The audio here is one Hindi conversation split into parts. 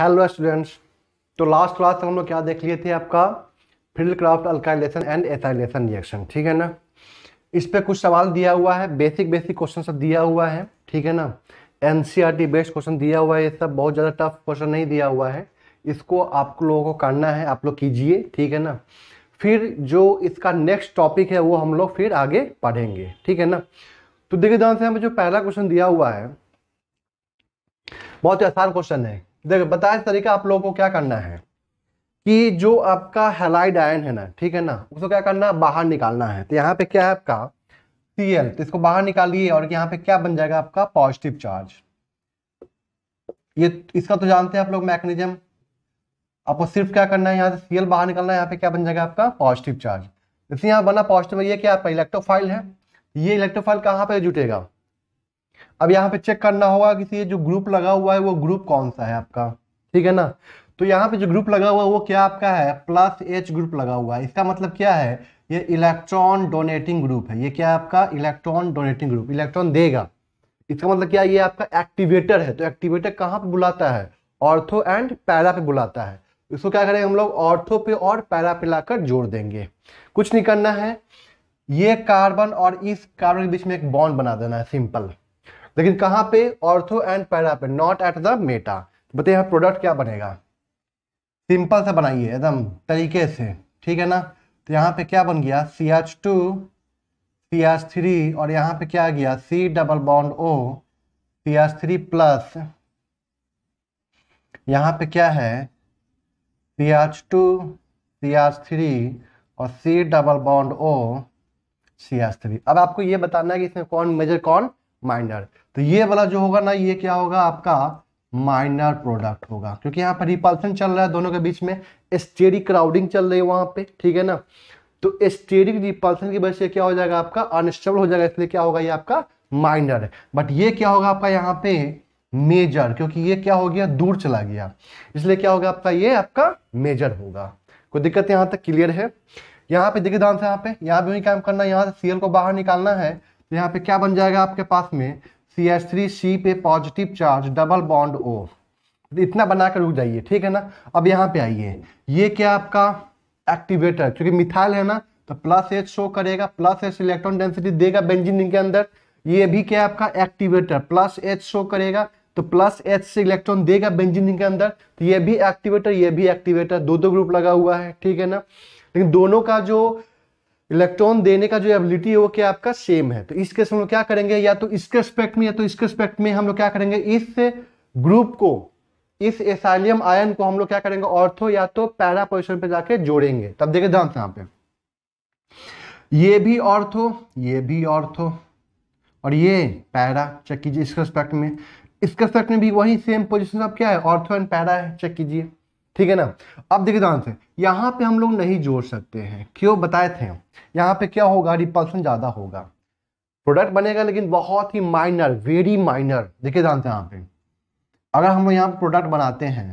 हेलो स्टूडेंट्स तो लास्ट क्लास हम लोग क्या देख लिए थे आपका Friedel Crafts alkylation and acylation reaction ठीक है ना इस पर कुछ सवाल दिया हुआ है बेसिक बेसिक क्वेश्चन सब दिया हुआ है ठीक है ना एन बेस्ड क्वेश्चन दिया हुआ है ये सब बहुत ज़्यादा टफ क्वेश्चन नहीं दिया हुआ है इसको आप लोगों को करना है आप लोग कीजिए ठीक है ना फिर जो इसका नेक्स्ट टॉपिक है वो हम लोग फिर आगे पढ़ेंगे ठीक है ना तो देखिए ध्यान से हमें जो पहला क्वेश्चन दिया हुआ है बहुत ही आसान क्वेश्चन है देखो बताया तरीका आप लोगों को क्या करना है कि जो आपका हेलाइड आयन है ना ठीक है ना उसको क्या करना है बाहर निकालना है तो यहाँ पे क्या है आपका सीएल तो इसको बाहर निकालिए और यहाँ पे क्या बन जाएगा आपका पॉजिटिव चार्ज ये इसका तो जानते हैं आप लोग मैकेनिज्म आपको सिर्फ क्या करना है यहाँ से सीएल बाहर निकालना है यहाँ पे क्या बन जाएगा आपका पॉजिटिव चार्ज जैसे यहाँ बना पॉजिटिव ये क्या आपका इलेक्ट्रोफाइल है ये इलेक्ट्रोफाइल कहाँ पे जुटेगा अब यहाँ पे चेक करना होगा कि ये जो ग्रुप लगा हुआ है वो ग्रुप कौन सा है आपका ठीक है ना तो यहाँ पे जो ग्रुप लगा हुआ है वो क्या आपका है प्लस एच ग्रुप लगा हुआ है इसका मतलब क्या है ये इलेक्ट्रॉन डोनेटिंग ग्रुप है ये क्या आपका इलेक्ट्रॉन डोनेटिंग ग्रुप इलेक्ट्रॉन देगा इसका मतलब क्या ये आपका एक्टिवेटर है तो एक्टिवेटर कहाँ पे बुलाता है ऑर्थो एंड पैरा पे बुलाता है इसको क्या करेंगे हम लोग ऑर्थो पे और पैरा पे लाकर जोड़ देंगे कुछ नहीं करना है ये कार्बन और इस कार्बन के बीच में एक बॉन्ड बना देना है सिंपल लेकिन कहां पे ऑर्थो एंड पैरा पे नॉट एट द मेटा बताइए यहाँ प्रोडक्ट क्या बनेगा सिंपल से बनाइए एकदम तरीके से ठीक है ना तो यहाँ पे क्या बन गया C H two C H three और यहाँ पे क्या गया C double bond O C H three plus यहाँ पे क्या है C H two C H three और C double bond O C H three अब आपको ये बताना है कि इसमें कौन मेजर कौन माइनर तो ये वाला जो होगा ना ये क्या होगा आपका माइनर प्रोडक्ट होगा क्योंकि यहाँ पर रिपल्सन चल रहा है दोनों के बीच में स्टेरिक क्राउडिंग चल रही है वहां पे ठीक है ना तो स्टेरिक रिपल्सन की वजह से क्या हो जाएगा आपका अनस्टेबल हो जाएगा इसलिए क्या होगा ये आपका माइनर है बट ये क्या होगा आपका यहाँ पे मेजर क्योंकि ये क्या हो गया दूर चला गया इसलिए क्या होगा आपका ये आपका मेजर होगा कोई दिक्कत यहाँ तक क्लियर है यहाँ पे देखिए ध्यान से यहाँ पे यहाँ पे वही काम करना है यहाँ से सीएल को बाहर निकालना है तो यहाँ पे क्या बन जाएगा आपके पास में सी एस थ्री सी पे positive charge double bond O इतना बना कर रुक जाइए ठीक है ना अब यहाँ पे आइए ये क्या आपका एक्टिवेटर क्योंकि मिथाइल है ना तो प्लस एच शो करेगा प्लस एच इलेक्ट्रॉन डेंसिटी देगा बेंजीन के अंदर ये भी क्या आपका एक्टिवेटर प्लस एच शो करेगा तो प्लस एच से इलेक्ट्रॉन देगा बेंजीन के अंदर तो ये भी एक्टिवेटर ये भी एक्टिवेटर दो दो ग्रुप लगा हुआ है ठीक है ना लेकिन दोनों का जो इलेक्ट्रॉन देने का जो एबिलिटी है वो क्या आपका सेम है तो इस केस में हम लोग क्या करेंगे या तो इसके रिस्पेक्ट में या तो इसके रिस्पेक्ट में हम लोग क्या करेंगे इस ग्रुप को इस एसाइलियम आयन को हम लोग क्या करेंगे ऑर्थो या तो पैरा पोजिशन पे जाके जोड़ेंगे तब देखे ध्यान से यहाँ पे ये भी ऑर्थो ये भी ऑर्थो और ये पैरा चेक कीजिए इसके रिस्पेक्ट में इसके रिस्पेक्ट में भी वही सेम पोजिशन अब क्या है ऑर्थो एंड पैरा है चेक कीजिए ठीक है ना अब देखिए ध्यान से यहाँ पे हम लोग नहीं जोड़ सकते हैं क्यों बताए थे यहाँ पे क्या होगा रिपल्सन ज़्यादा होगा प्रोडक्ट बनेगा लेकिन बहुत ही माइनर वेरी माइनर देखिए ध्यान से यहाँ पे अगर हम लोग यहाँ प्रोडक्ट बनाते हैं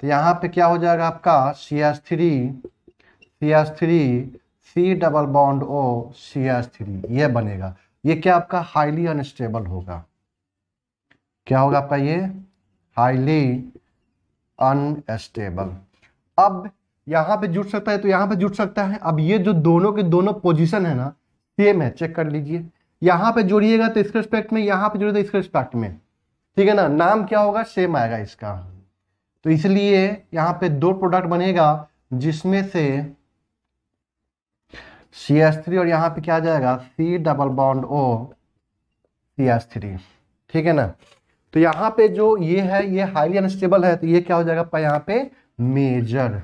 तो यहाँ पे क्या हो जाएगा आपका C S three C S three C double bond O C S three ये बनेगा ये क्या आपका हाईली अनस्टेबल होगा क्या होगा आपका ये हाईली अनस्टेबल अब यहां पे जुट सकता है तो यहां पे जुट सकता है अब ये जो दोनों के दोनों पोजीशन है ना सेम है चेक कर लीजिए यहां पे जोड़िएगा तो इसके रिस्पेक्ट में यहां पे जोड़िए तो इसके रिस्पेक्ट में ठीक है ना नाम क्या होगा सेम आएगा इसका तो इसलिए यहां पे दो प्रोडक्ट बनेगा जिसमें से सी एस थ्री और यहां पे क्या आ जाएगा C double bond O C S three ठीक है ना तो यहां पे जो ये है ये हाईली अनस्टेबल है तो ये क्या हो जाएगा यहां पे मेजर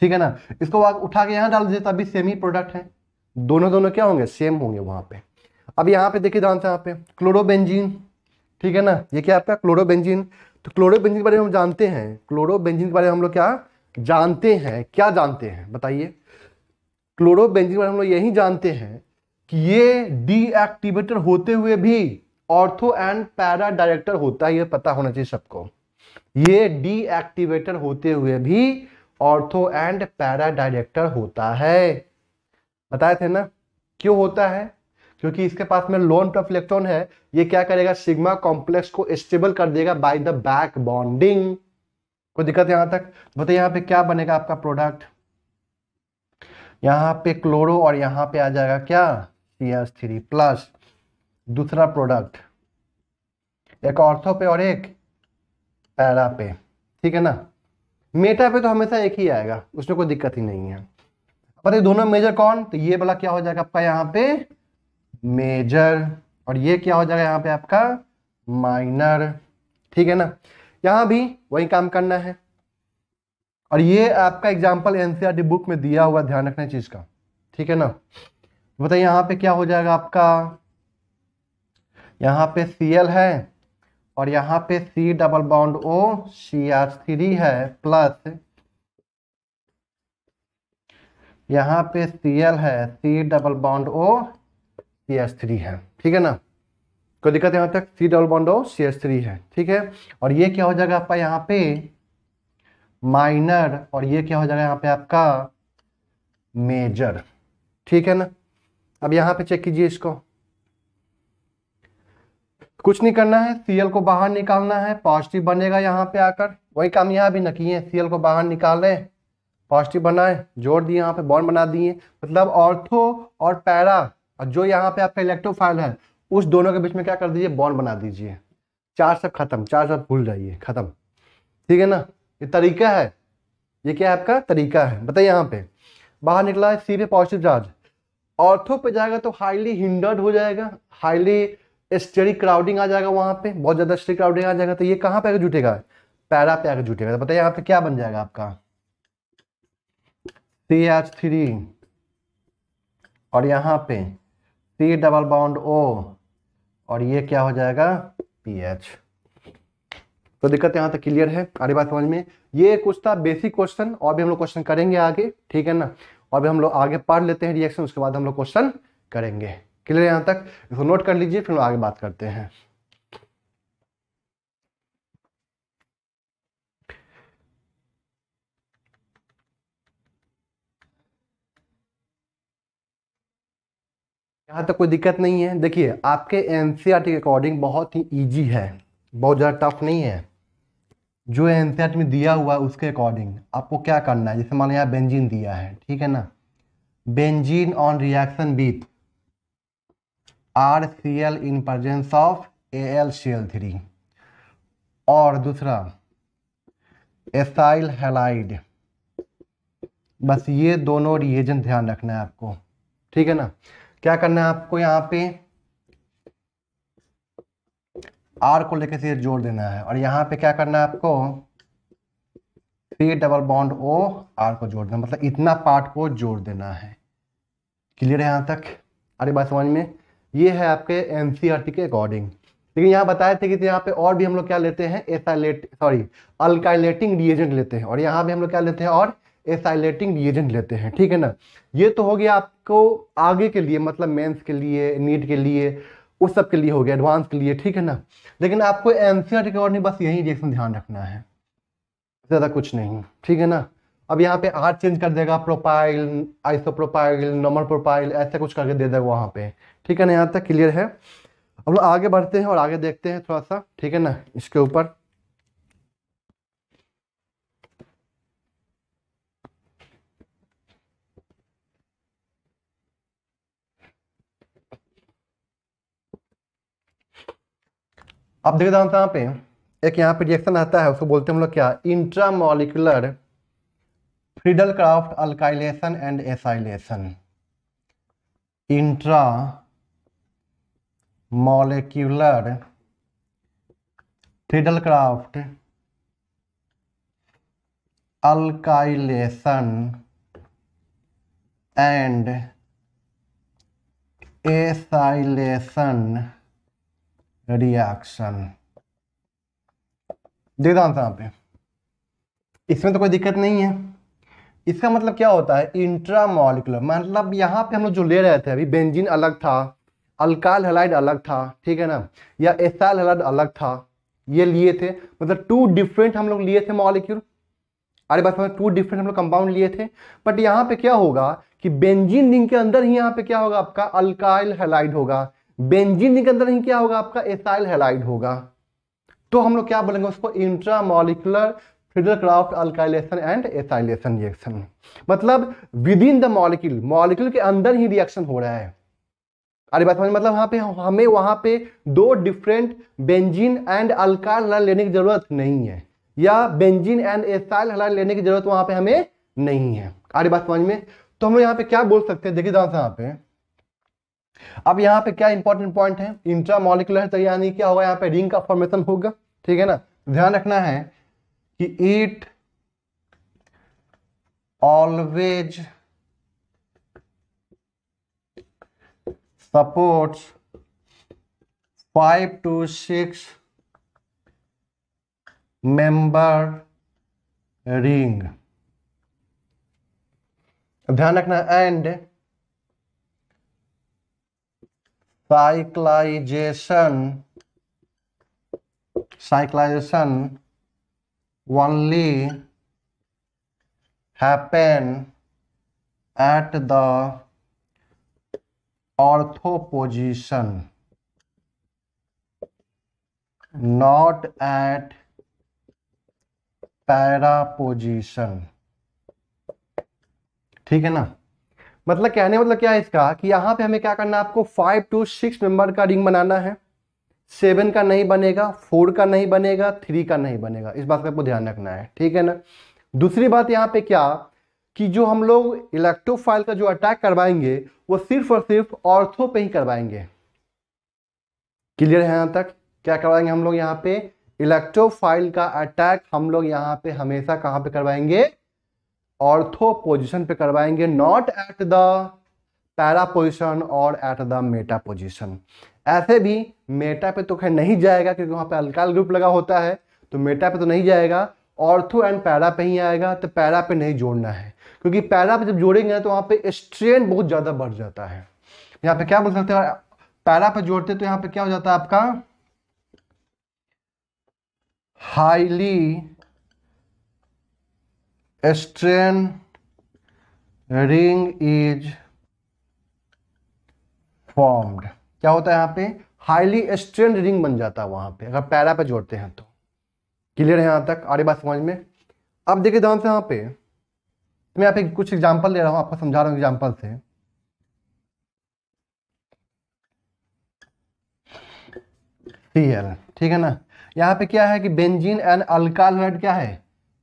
ठीक है ना इसको उठा के यहां डाल दीजिए तभी सेम ही प्रोडक्ट है दोनों दोनों क्या होंगे सेम होंगे वहां पे अब यहां पे देखिए ध्यान से यहाँ पे क्लोरोबेंजीन ठीक है ना ये क्या आपका क्लोरोबेंजीन तो क्लोरोबेंजीन के बारे में हम जानते हैं क्लोरोबेंजीन के बारे में हम लोग क्या जानते हैं क्या जानते हैं बताइए क्लोरोबेंजीन के बारे में हम लोग यही जानते हैं कि ये डीएक्टिवेटर होते हुए भी ऑर्थो एंड पैरा डायरेक्टर होता है ये पता होना चाहिए सबको ये डीएक्टिवेटर होते हुए भी ऑर्थो एंड पैरा डायरेक्टर होता है बताए थे ना क्यों होता है क्योंकि इसके पास में लोन प्लस इलेक्ट्रॉन है ये क्या करेगा सिग्मा कॉम्प्लेक्स को स्टेबल कर देगा बाय द बैक बॉन्डिंग कोई दिक्कत यहां तक बताइए यहां पे क्या बनेगा आपका प्रोडक्ट यहां पे क्लोरो और यहां पे आ जाएगा क्या सी एस थ्री प्लस दूसरा प्रोडक्ट एक ऑर्थो पे और एक पैरा पे ठीक है ना मेटा पे तो हमेशा एक ही आएगा उसमें कोई दिक्कत ही नहीं है पर ये दोनों मेजर कौन तो ये वाला क्या हो जाएगा आपका यहाँ पे मेजर और ये क्या हो जाएगा यहाँ पे आपका माइनर ठीक है ना यहां भी वही काम करना है और ये आपका एग्जाम्पल एनसीआर बुक में दिया हुआ ध्यान रखना चीज़ का ठीक है ना बताइए यहाँ पे क्या हो जाएगा आपका यहाँ पे सी एल है और यहाँ पे C double bound O C R three है प्लस यहाँ पे सी एल है C double bound O C S three है ठीक है ना कोई दिक्कत यहाँ तक C double bound O C S three है ठीक है और ये क्या हो जाएगा आपका यहाँ पे माइनर और ये क्या हो जाएगा यहाँ पे आपका मेजर ठीक है ना अब यहाँ पे चेक कीजिए इसको कुछ नहीं करना है सीएल को बाहर निकालना है पॉजिटिव बनेगा यहाँ पे आकर वही काम यहाँ भी न किए सीएल को बाहर निकाल रहे पॉजिटिव बनाए जोड़ दिए यहाँ पे बॉन्ड बना दिए मतलब ऑर्थो और पैरा और जो यहाँ पे आपका इलेक्ट्रोफाइल है उस दोनों के बीच में क्या कर दीजिए बॉन्ड बना दीजिए चार सब खत्म चार सब भूल जाइए खत्म ठीक है ना ये तरीका है ये क्या है आपका तरीका है बताइए यहाँ पे बाहर निकला है सी पे पॉजिटिव चार्ज ऑर्थो पे जाएगा तो हाईली हिंडर्ड हो जाएगा हाईली स्टडी क्राउडिंग आ जाएगा वहां पे बहुत ज़्यादा स्टडी क्राउडिंग आ जाएगा तो ये कहां पे आगे जुटेगा पैरा पे आगे जुटेगा तो बताइए यहाँ पे क्या बन जाएगा आपका सी एच थ्री और यहाँ पे सी डबल बाउंड ओ और ये क्या हो जाएगा पी एच तो दिक्कत यहाँ तक तो क्लियर है अरे बात समझ में ये कुछ था बेसिक क्वेश्चन और भी हम लोग क्वेश्चन करेंगे आगे ठीक है ना और भी हम लोग आगे पढ़ लेते हैं रिएक्शन उसके बाद हम लोग क्वेश्चन करेंगे क्लियर यहां तक इसको नोट कर लीजिए फिर आगे बात करते हैं यहां तक कोई दिक्कत नहीं है देखिए आपके एनसीआर e के अकॉर्डिंग बहुत ही ईजी है बहुत ज़्यादा टफ नहीं है जो एनसीआर e में दिया हुआ है उसके अकॉर्डिंग आपको क्या करना है जैसे मान यहाँ बेंजीन दिया है ठीक है ना benzene on reaction with R C L in presence of A L C L three और दूसरा एसाइल हेलाइड बस ये दोनों रिएजन ध्यान रखना है आपको ठीक है ना क्या करना है आपको यहाँ पे आर को लेकर से जोड़ देना है और यहाँ पे क्या करना है आपको C double bond O R को जोड़ देना मतलब इतना पार्ट को जोड़ देना है क्लियर है यहाँ तक अरे बात समझ में ये है आपके एन e के अकॉर्डिंग लेकिन यहाँ बताए थे कि तो यहाँ पे और भी हम लोग क्या लेते हैं एसाइलेट सॉरी अल्काइलेटिंग रिएजेंट लेते हैं और यहाँ भी हम लोग क्या लेते हैं और एसाइलेटिंग रिएजेंट लेते हैं ठीक है ना ये तो हो गया आपको आगे के लिए मतलब मेंस के लिए नीट के लिए उस सब के लिए हो गया एडवांस के लिए ठीक है ना लेकिन आपको एन सी आर बस यही रिएक्शन ध्यान रखना है ज़्यादा कुछ नहीं ठीक है ना अब यहाँ पे आर चेंज कर देगा प्रोपाइल प्रोफाइल नॉर्मल प्रोपाइल ऐसा कुछ करके दे देगा वहाँ पे ठीक है ना यहाँ तक क्लियर है अब लोग आगे बढ़ते हैं और आगे देखते हैं थोड़ा सा ठीक है ना इसके ऊपर अब देखिए यहाँ पे एक यहाँ पे रिएक्शन आता है उसको बोलते हैं हम लोग क्या intramolecular Friedel Crafts alkylation and acylation intramolecular Friedel Crafts alkylation and acylation reaction देखता आंसर आप इसमें तो कोई दिक्कत नहीं है इसका मतलब क्या होता है इंट्रामोलिकुलर मतलब यहाँ पे हम लोग जो ले रहे थे अभी बेंजीन अलग था अल्काल हेलाइड अलग था ठीक है ना या एसाइल हेलाइड अलग था ये लिए थे मतलब टू डिफरेंट हम लोग लिए थे मॉलिक्यूल अरे बात टू डिफरेंट हम लोग कंपाउंड लिए थे बट यहाँ पे क्या होगा कि बेंजीन रिंग के अंदर ही यहाँ पे क्या होगा आपका अल्काइल हेलाइड होगा बेंजीन रिंग के अंदर ही क्या होगा आपका एसाइल हेलाइड होगा तो हम लोग क्या बोलेंगे उसको intramolecular Friedel Crafts alkylation and acylation reaction मतलब within the molecule molecule के अंदर ही रिएक्शन हो रहा है अरे बात समझ मतलब वहाँ पे हमें वहां पे दो different benzene and alkyl halide लेने की जरूरत नहीं है या बेंजीन एंड एसाइल हलाल लेने की जरूरत वहां पे हमें नहीं है अरे बात समझ में तो हम यहाँ पे क्या बोल सकते हैं देखिए ध्यान से यहाँ पे अब यहाँ पे क्या इंपॉर्टेंट पॉइंट है इंट्रा मॉलिकुलर यानी क्या होगा यहाँ पे रिंग का फॉर्मेशन होगा ठीक है ना ध्यान रखना है कि it always supports five to six member ring ध्यान रखना and cyclization cyclization only happen at the position not at para position ठीक है ना मतलब कहने मतलब क्या है इसका कि यहां पे हमें क्या करना है आपको फाइव टू सिक्स नंबर का रिंग बनाना है सेवन का नहीं बनेगा फोर का नहीं बनेगा थ्री का नहीं बनेगा इस बात का आपको ध्यान रखना है ठीक है ना दूसरी बात यहाँ पे क्या कि जो हम लोग इलेक्ट्रोफाइल का जो अटैक करवाएंगे वो सिर्फ और सिर्फ ऑर्थो पे ही करवाएंगे क्लियर है यहाँ तक क्या करवाएंगे हम लोग यहाँ पे इलेक्ट्रोफाइल का अटैक हम लोग यहाँ पे हमेशा कहाँ पे करवाएंगे ऑर्थो पोजिशन पे करवाएंगे not at the para position और एट द मेटा पोजिशन ऐसे भी मेटा पे तो खैर नहीं जाएगा क्योंकि वहाँ पे अल्काल ग्रुप लगा होता है तो मेटा पे तो नहीं जाएगा ऑर्थो एंड पैरा पे ही आएगा तो पैरा पे नहीं जोड़ना है क्योंकि पैरा पे जब जोड़ेंगे तो वहाँ पे स्ट्रेन बहुत ज़्यादा बढ़ जाता है यहाँ पे क्या बोल सकते हैं पैरा पे जोड़ते तो यहाँ पे क्या हो जाता है आपका highly strain ring is formed क्या होता है यहाँ पे हाईली स्ट्रेंड रिंग बन जाता है वहां पे अगर पैरा पे जोड़ते हैं तो क्लियर है यहां तक रही बात समझ में अब देखिए ध्यान से यहाँ पे मैं यहाँ पे कुछ एग्जाम्पल ले रहा हूँ आपको समझा रहा हूँ एग्जाम्पल से ठीक है ना यहाँ पे क्या है कि बेंजीन एंड अल्काल हलाइड क्या है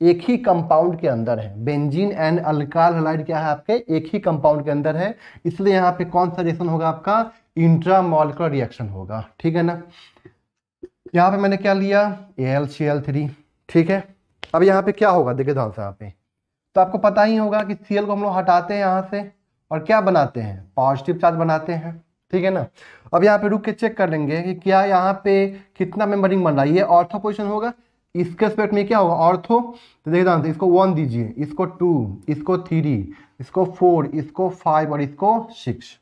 एक ही कंपाउंड के अंदर है बेंजीन एंड अल्काल हलाइड क्या है आपके एक ही कंपाउंड के अंदर है इसलिए यहाँ पे कौन सा रिएक्शन होगा आपका इंट्रामोलिकुलर रिएक्शन होगा ठीक है ना यहाँ पे मैंने क्या लिया एल सी एल थ्री ठीक है अब यहाँ पे क्या होगा देखिए ध्यान से यहाँ पे तो आपको पता ही होगा कि सी को हम लोग हटाते हैं यहाँ से और क्या बनाते हैं पॉजिटिव चार्ज बनाते हैं ठीक है ना अब यहाँ पे रुक के चेक कर लेंगे कि क्या यहाँ पे कितना मेम्बरिंग बन रहा है ये ऑर्थो पोजिशन होगा इसके स्पेक्ट में क्या होगा ऑर्थो तो देखिए ध्यान से इसको वन दीजिए इसको टू इसको थ्री इसको फोर इसको फाइव और इसको सिक्स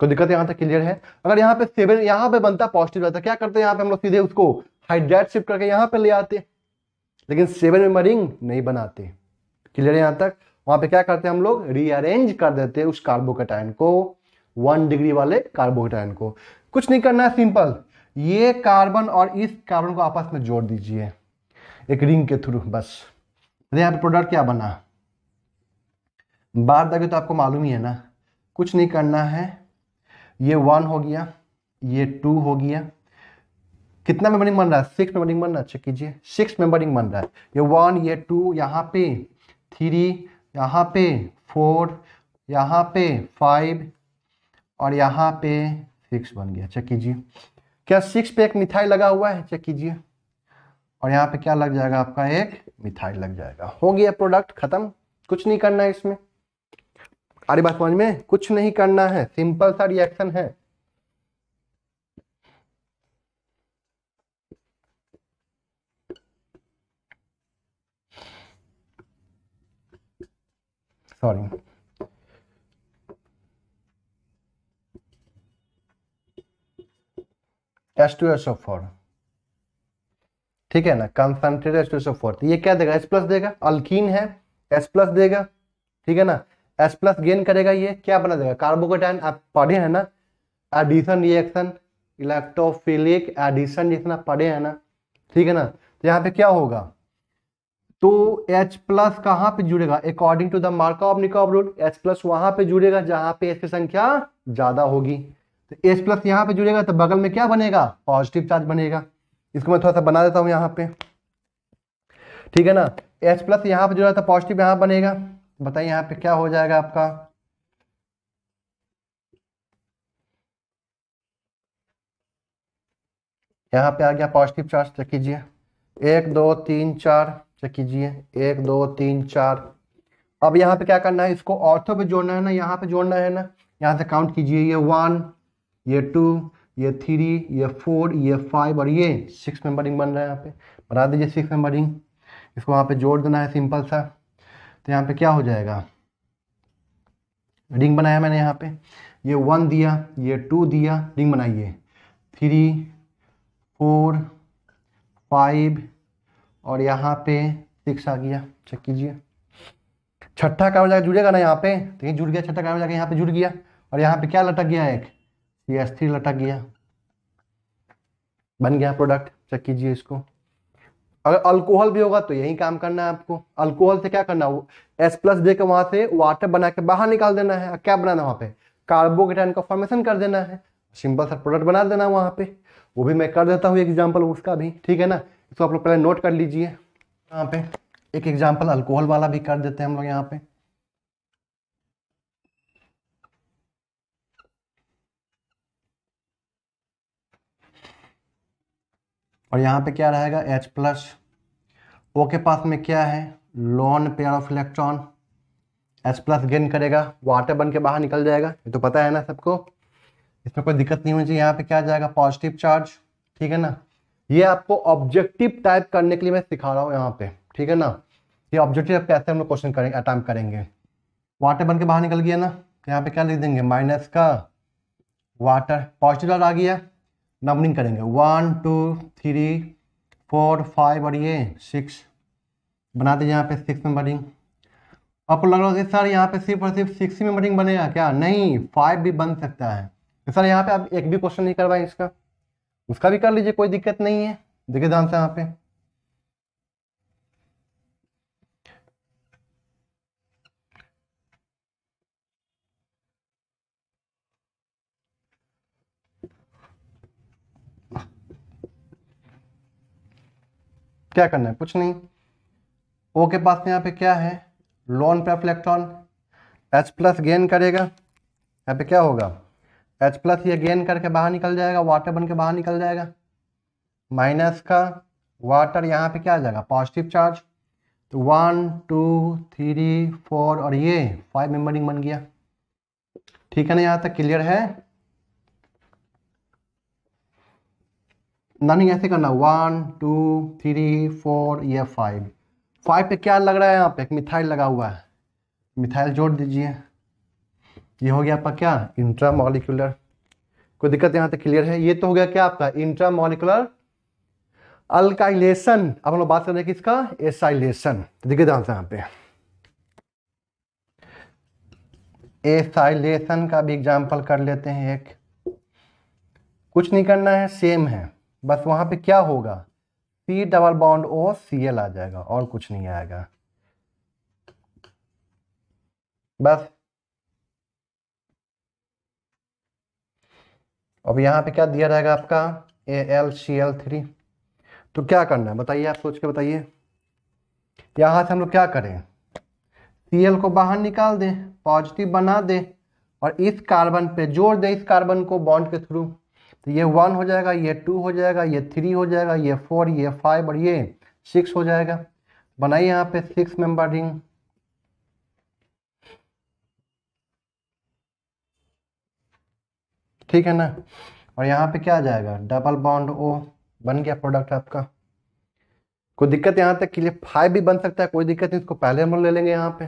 कोई दिक्कत यहाँ तक क्लियर है अगर यहाँ पे सेवन यहाँ पे बनता पॉजिटिव रहता क्या करते हैं यहाँ पे हम लोग सीधे उसको हाइड्रेट शिफ्ट करके यहाँ पे ले आते लेकिन सेवन में मरिंग नहीं बनाते क्लियर है यहाँ तक वहां पे क्या करते हैं हम लोग रीअरेंज कर देते हैं उस कार्बोकेटाइन को वन डिग्री वाले कार्बोकेटाइन को कुछ नहीं करना है सिंपल ये कार्बन और इस कार्बन को आपस में जोड़ दीजिए एक रिंग के थ्रू बस तो यहाँ पे प्रोडक्ट क्या बना बार दागे तो आपको मालूम ही है ना कुछ नहीं करना है ये वन हो गया ये टू हो गया कितना मेंबरिंग बन रहा है सिक्स मेंबरिंग बन रहा है चेक कीजिए सिक्स मेंबरिंग बन रहा है ये वन ये टू यहाँ पे थ्री यहाँ पे फोर यहाँ पे फाइव और यहाँ पे सिक्स बन गया चेक कीजिए क्या सिक्स पे एक मिठाई लगा हुआ है चेक कीजिए और यहाँ पे क्या लग जाएगा आपका एक मिठाई लग जाएगा हो गया प्रोडक्ट खत्म कुछ नहीं करना है इसमें आ रही बात समझ में कुछ नहीं करना है सिंपल सा रिएक्शन है sorry S two S of four ठीक है ना concentrate S two S of four ये क्या देगा एस प्लस देगा अल्किन है एस प्लस देगा ठीक है ना एस प्लस गेन करेगा ये क्या बना देगा कार्बोकोटाइन आप पढ़े हैं ना एडिशन रिएक्शन इलेक्ट्रोफिलिक एडिशन जितना पढ़े हैं ना ठीक है ना तो यहाँ पे क्या होगा तो एच प्लस कहाँ पे जुड़ेगा according to the Markovnikov rule H plus वहां पे जुड़ेगा जहां पे एस की संख्या ज्यादा होगी तो एच प्लस यहाँ पे जुड़ेगा तो बगल में क्या बनेगा पॉजिटिव चार्ज बनेगा इसको मैं थोड़ा सा बना देता हूँ यहाँ पे ठीक है ना H प्लस यहाँ पे जुड़ा था तो पॉजिटिव यहाँ बनेगा बताइए यहाँ पे क्या हो जाएगा आपका यहाँ पे आ गया पॉजिटिव चार्ज चेक कीजिए एक दो तीन चार चेक कीजिए एक दो तीन चार अब यहाँ पे क्या करना है इसको ऑर्थो पे जोड़ना है ना यहाँ पे जोड़ना है ना यहाँ से काउंट कीजिए ये वन ये टू ये थ्री ये फोर ये फाइव और ये सिक्स मेंबरिंग बन रहा है यहाँ पे बना दीजिए सिक्स मेंबरिंग इसको वहाँ पे जोड़ देना है सिंपल सा तो यहाँ पे क्या हो जाएगा रिंग बनाया मैंने यहाँ पे ये वन दिया ये टू दिया रिंग बनाइए थ्री फोर फाइव और यहाँ पे सिक्स आ गया चेक कीजिए छठा का जाकर जुड़ेगा ना यहाँ पे तो जुड़ गया छठा का जाकर यहाँ पे जुड़ गया और यहाँ पे क्या लटक गया एक ये एस थ्री लटक गया बन गया प्रोडक्ट चेक कीजिए इसको अगर अल्कोहल भी होगा तो यही काम करना है आपको अल्कोहल से क्या करना है एस प्लस दे के वहां से वाटर बना के बाहर निकाल देना है क्या बनाना वहां पे कार्बोकेटाइन का फॉर्मेशन कर देना है सिंपल सा प्रोडक्ट बना देना है वहां पे वो भी मैं कर देता हूँ एग्जाम्पल उसका भी ठीक है ना इसको आप लोग पहले नोट कर लीजिए यहाँ पे एक एग्जाम्पल अल्कोहल वाला भी कर देते हैं हम लोग यहाँ पे और यहाँ पे क्या रहेगा H प्लस ओ के पास में क्या है lone pair of electron H plus gain करेगा वाटर बन के बाहर निकल जाएगा ये तो पता है ना सबको इसमें कोई दिक्कत नहीं होनी चाहिए यहाँ पे क्या जाएगा पॉजिटिव चार्ज ठीक है ना ये आपको ऑब्जेक्टिव टाइप करने के लिए मैं सिखा रहा हूँ यहाँ पे ठीक है ना ये ऑब्जेक्टिव कैसे हम लोग क्वेश्चन करेंगे अटैम्प करेंगे वाटर बन के बाहर निकल गया ना यहाँ पे क्या लिख देंगे माइनस का वाटर पॉजिटिव चार्ज आ गया नंबरिंग करेंगे one two three four five और ये सिक्स बना दीजिए यहाँ पे सिक्स नंबरिंग आपको लग रहा है सर यहाँ पे सिर्फ और सिर्फ सिक्स नंबरिंग बनेगा क्या नहीं फाइव भी बन सकता है तो सर यहाँ पे आप एक भी क्वेश्चन नहीं करवाए इसका उसका भी कर लीजिए कोई दिक्कत नहीं है देखिए ध्यान से यहाँ पे क्या करना है कुछ नहीं ओ के पास में यहाँ पे क्या है लोन पे इलेक्ट्रॉन एच प्लस गेन करेगा यहाँ पे क्या होगा एच प्लस ये गेन करके बाहर निकल जाएगा वाटर बन के बाहर निकल जाएगा माइनस का वाटर यहाँ पे क्या आ जाएगा पॉजिटिव चार्ज तो वन टू थ्री फोर और ये फाइव मेम्बरिंग बन गया ठीक है ना यहाँ तक क्लियर है रनिंग ऐसे करना वन टू थ्री फोर या फाइव फाइव पे क्या लग रहा है यहाँ पे एक मिथाइल लगा हुआ है मिथाइल जोड़ दीजिए ये हो गया आपका क्या इंट्रा मॉलिकुलर कोई दिक्कत यहाँ तक क्लियर है ये तो हो गया क्या आपका इंट्रा मॉलिकुलर अल्काइलेशन अब हम लोग बात कर रहे हैं किसका एसाइलेशन तो दिक्कत आंसर यहाँ पे एसाइलेशन का भी एग्जाम्पल कर लेते हैं एक कुछ नहीं करना है सेम है बस वहां पे क्या होगा C double bond O C L आ जाएगा और कुछ नहीं आएगा बस अब यहां पे क्या दिया रहेगा आपका A L C L three तो क्या करना है बताइए आप सोच के बताइए यहां से हम लोग क्या करें सी एल को बाहर निकाल दें पॉजिटिव बना दें और इस कार्बन पे जोड़ दें इस कार्बन को बॉन्ड के थ्रू तो ये वन हो जाएगा ये टू हो जाएगा ये थ्री हो जाएगा ये फोर ये फाइव और ये सिक्स हो जाएगा बनाइए यहाँ पे सिक्स मेंबर रिंग ठीक है ना और यहाँ पे क्या आ जाएगा डबल बॉन्ड ओ बन गया प्रोडक्ट आपका कोई दिक्कत यहाँ तक क्लियर फाइव भी बन सकता है कोई दिक्कत नहीं इसको पहले हम ले लेंगे यहाँ पे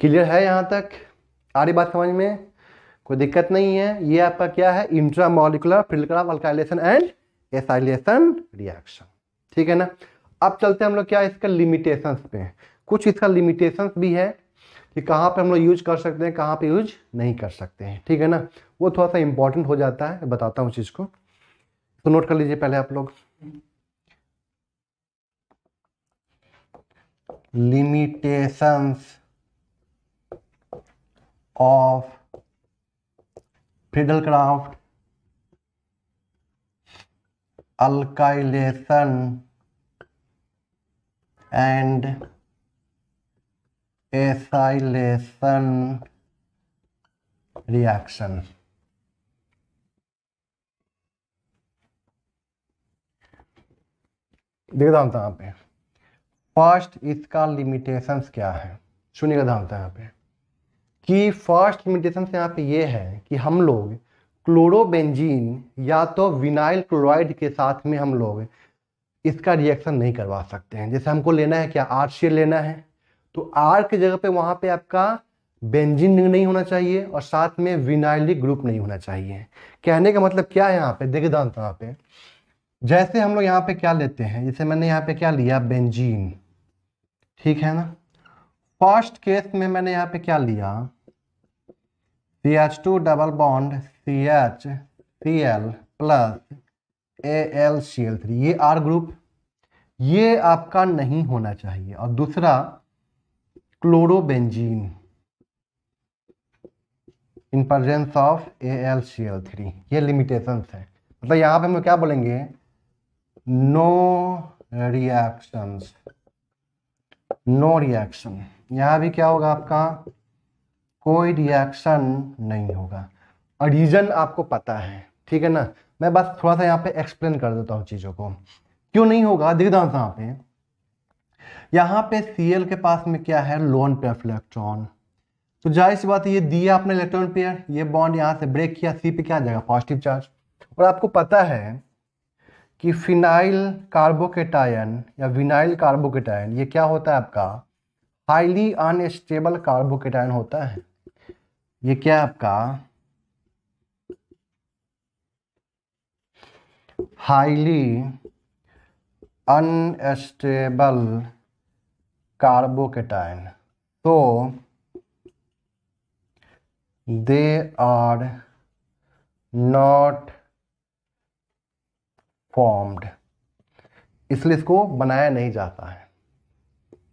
क्लियर है यहाँ तक आ रही बात समझ में कोई दिक्कत नहीं है ये आपका क्या है intramolecular filter of alkylation and acylation reaction ठीक है ना अब चलते हैं हम लोग क्या इसका लिमिटेशंस पे कुछ इसका लिमिटेशंस भी है कि कहाँ पे हम लोग यूज कर सकते हैं कहाँ पे यूज नहीं कर सकते हैं ठीक है ना वो थोड़ा सा इंपॉर्टेंट हो जाता है बताता हूँ चीज़ को तो नोट कर लीजिए पहले आप लोग limitations of Friedel Craft and acylation reaction देख देखता हूं यहां पे फर्स्ट इसका लिमिटेशंस क्या है सुनिएगा यहाँ पे कि फर्स्ट लिमिटेशन यहाँ पे ये है कि हम लोग क्लोरोबेंजीन या तो विनाइल क्लोराइड के साथ में हम लोग इसका रिएक्शन नहीं करवा सकते हैं जैसे हमको लेना है क्या आर सी लेना है तो आर की जगह पे वहाँ पे आपका बेंजीन नहीं होना चाहिए और साथ में विनाइलिक ग्रुप नहीं होना चाहिए कहने का मतलब क्या है यहाँ पे देखे दान यहाँ पे जैसे हम लोग यहाँ पे क्या लेते हैं जैसे मैंने यहाँ पे क्या लिया बेंजीन ठीक है ना फर्स्ट केस में मैंने यहाँ पे क्या लिया H two double bond C H C L plus A L L C three ये आर ग्रुप ये आपका नहीं होना चाहिए और दूसरा chlorobenzene in presence of A L L C three ये लिमिटेशन है मतलब यहां पे हम क्या बोलेंगे नो रिएक्शंस नो रिएक्शन यहां भी क्या होगा आपका कोई रिएक्शन नहीं होगा और रीज़न आपको पता है ठीक है ना मैं बस थोड़ा सा यहाँ पे एक्सप्लेन कर देता हूँ चीज़ों को क्यों नहीं होगा दिख रहा यहाँ पे यहाँ पे सीएल के पास में क्या है लोन ऑफ इलेक्ट्रॉन तो जाहिर सी बात है ये दिया आपने इलेक्ट्रॉन पेयर ये बॉन्ड यहाँ से ब्रेक किया सी पे क्या जाएगा पॉजिटिव चार्ज और आपको पता है कि फिनाइल कार्बोकेटायन या विनाइल कार्बोकेटायन ये क्या होता है आपका हाईली अनस्टेबल कार्बोकेटायन होता है ये क्या आपका हाईली अनस्टेबल कार्बोकेटाइन तो दे आर नॉट फॉर्म्ड इसलिए इसको बनाया नहीं जाता है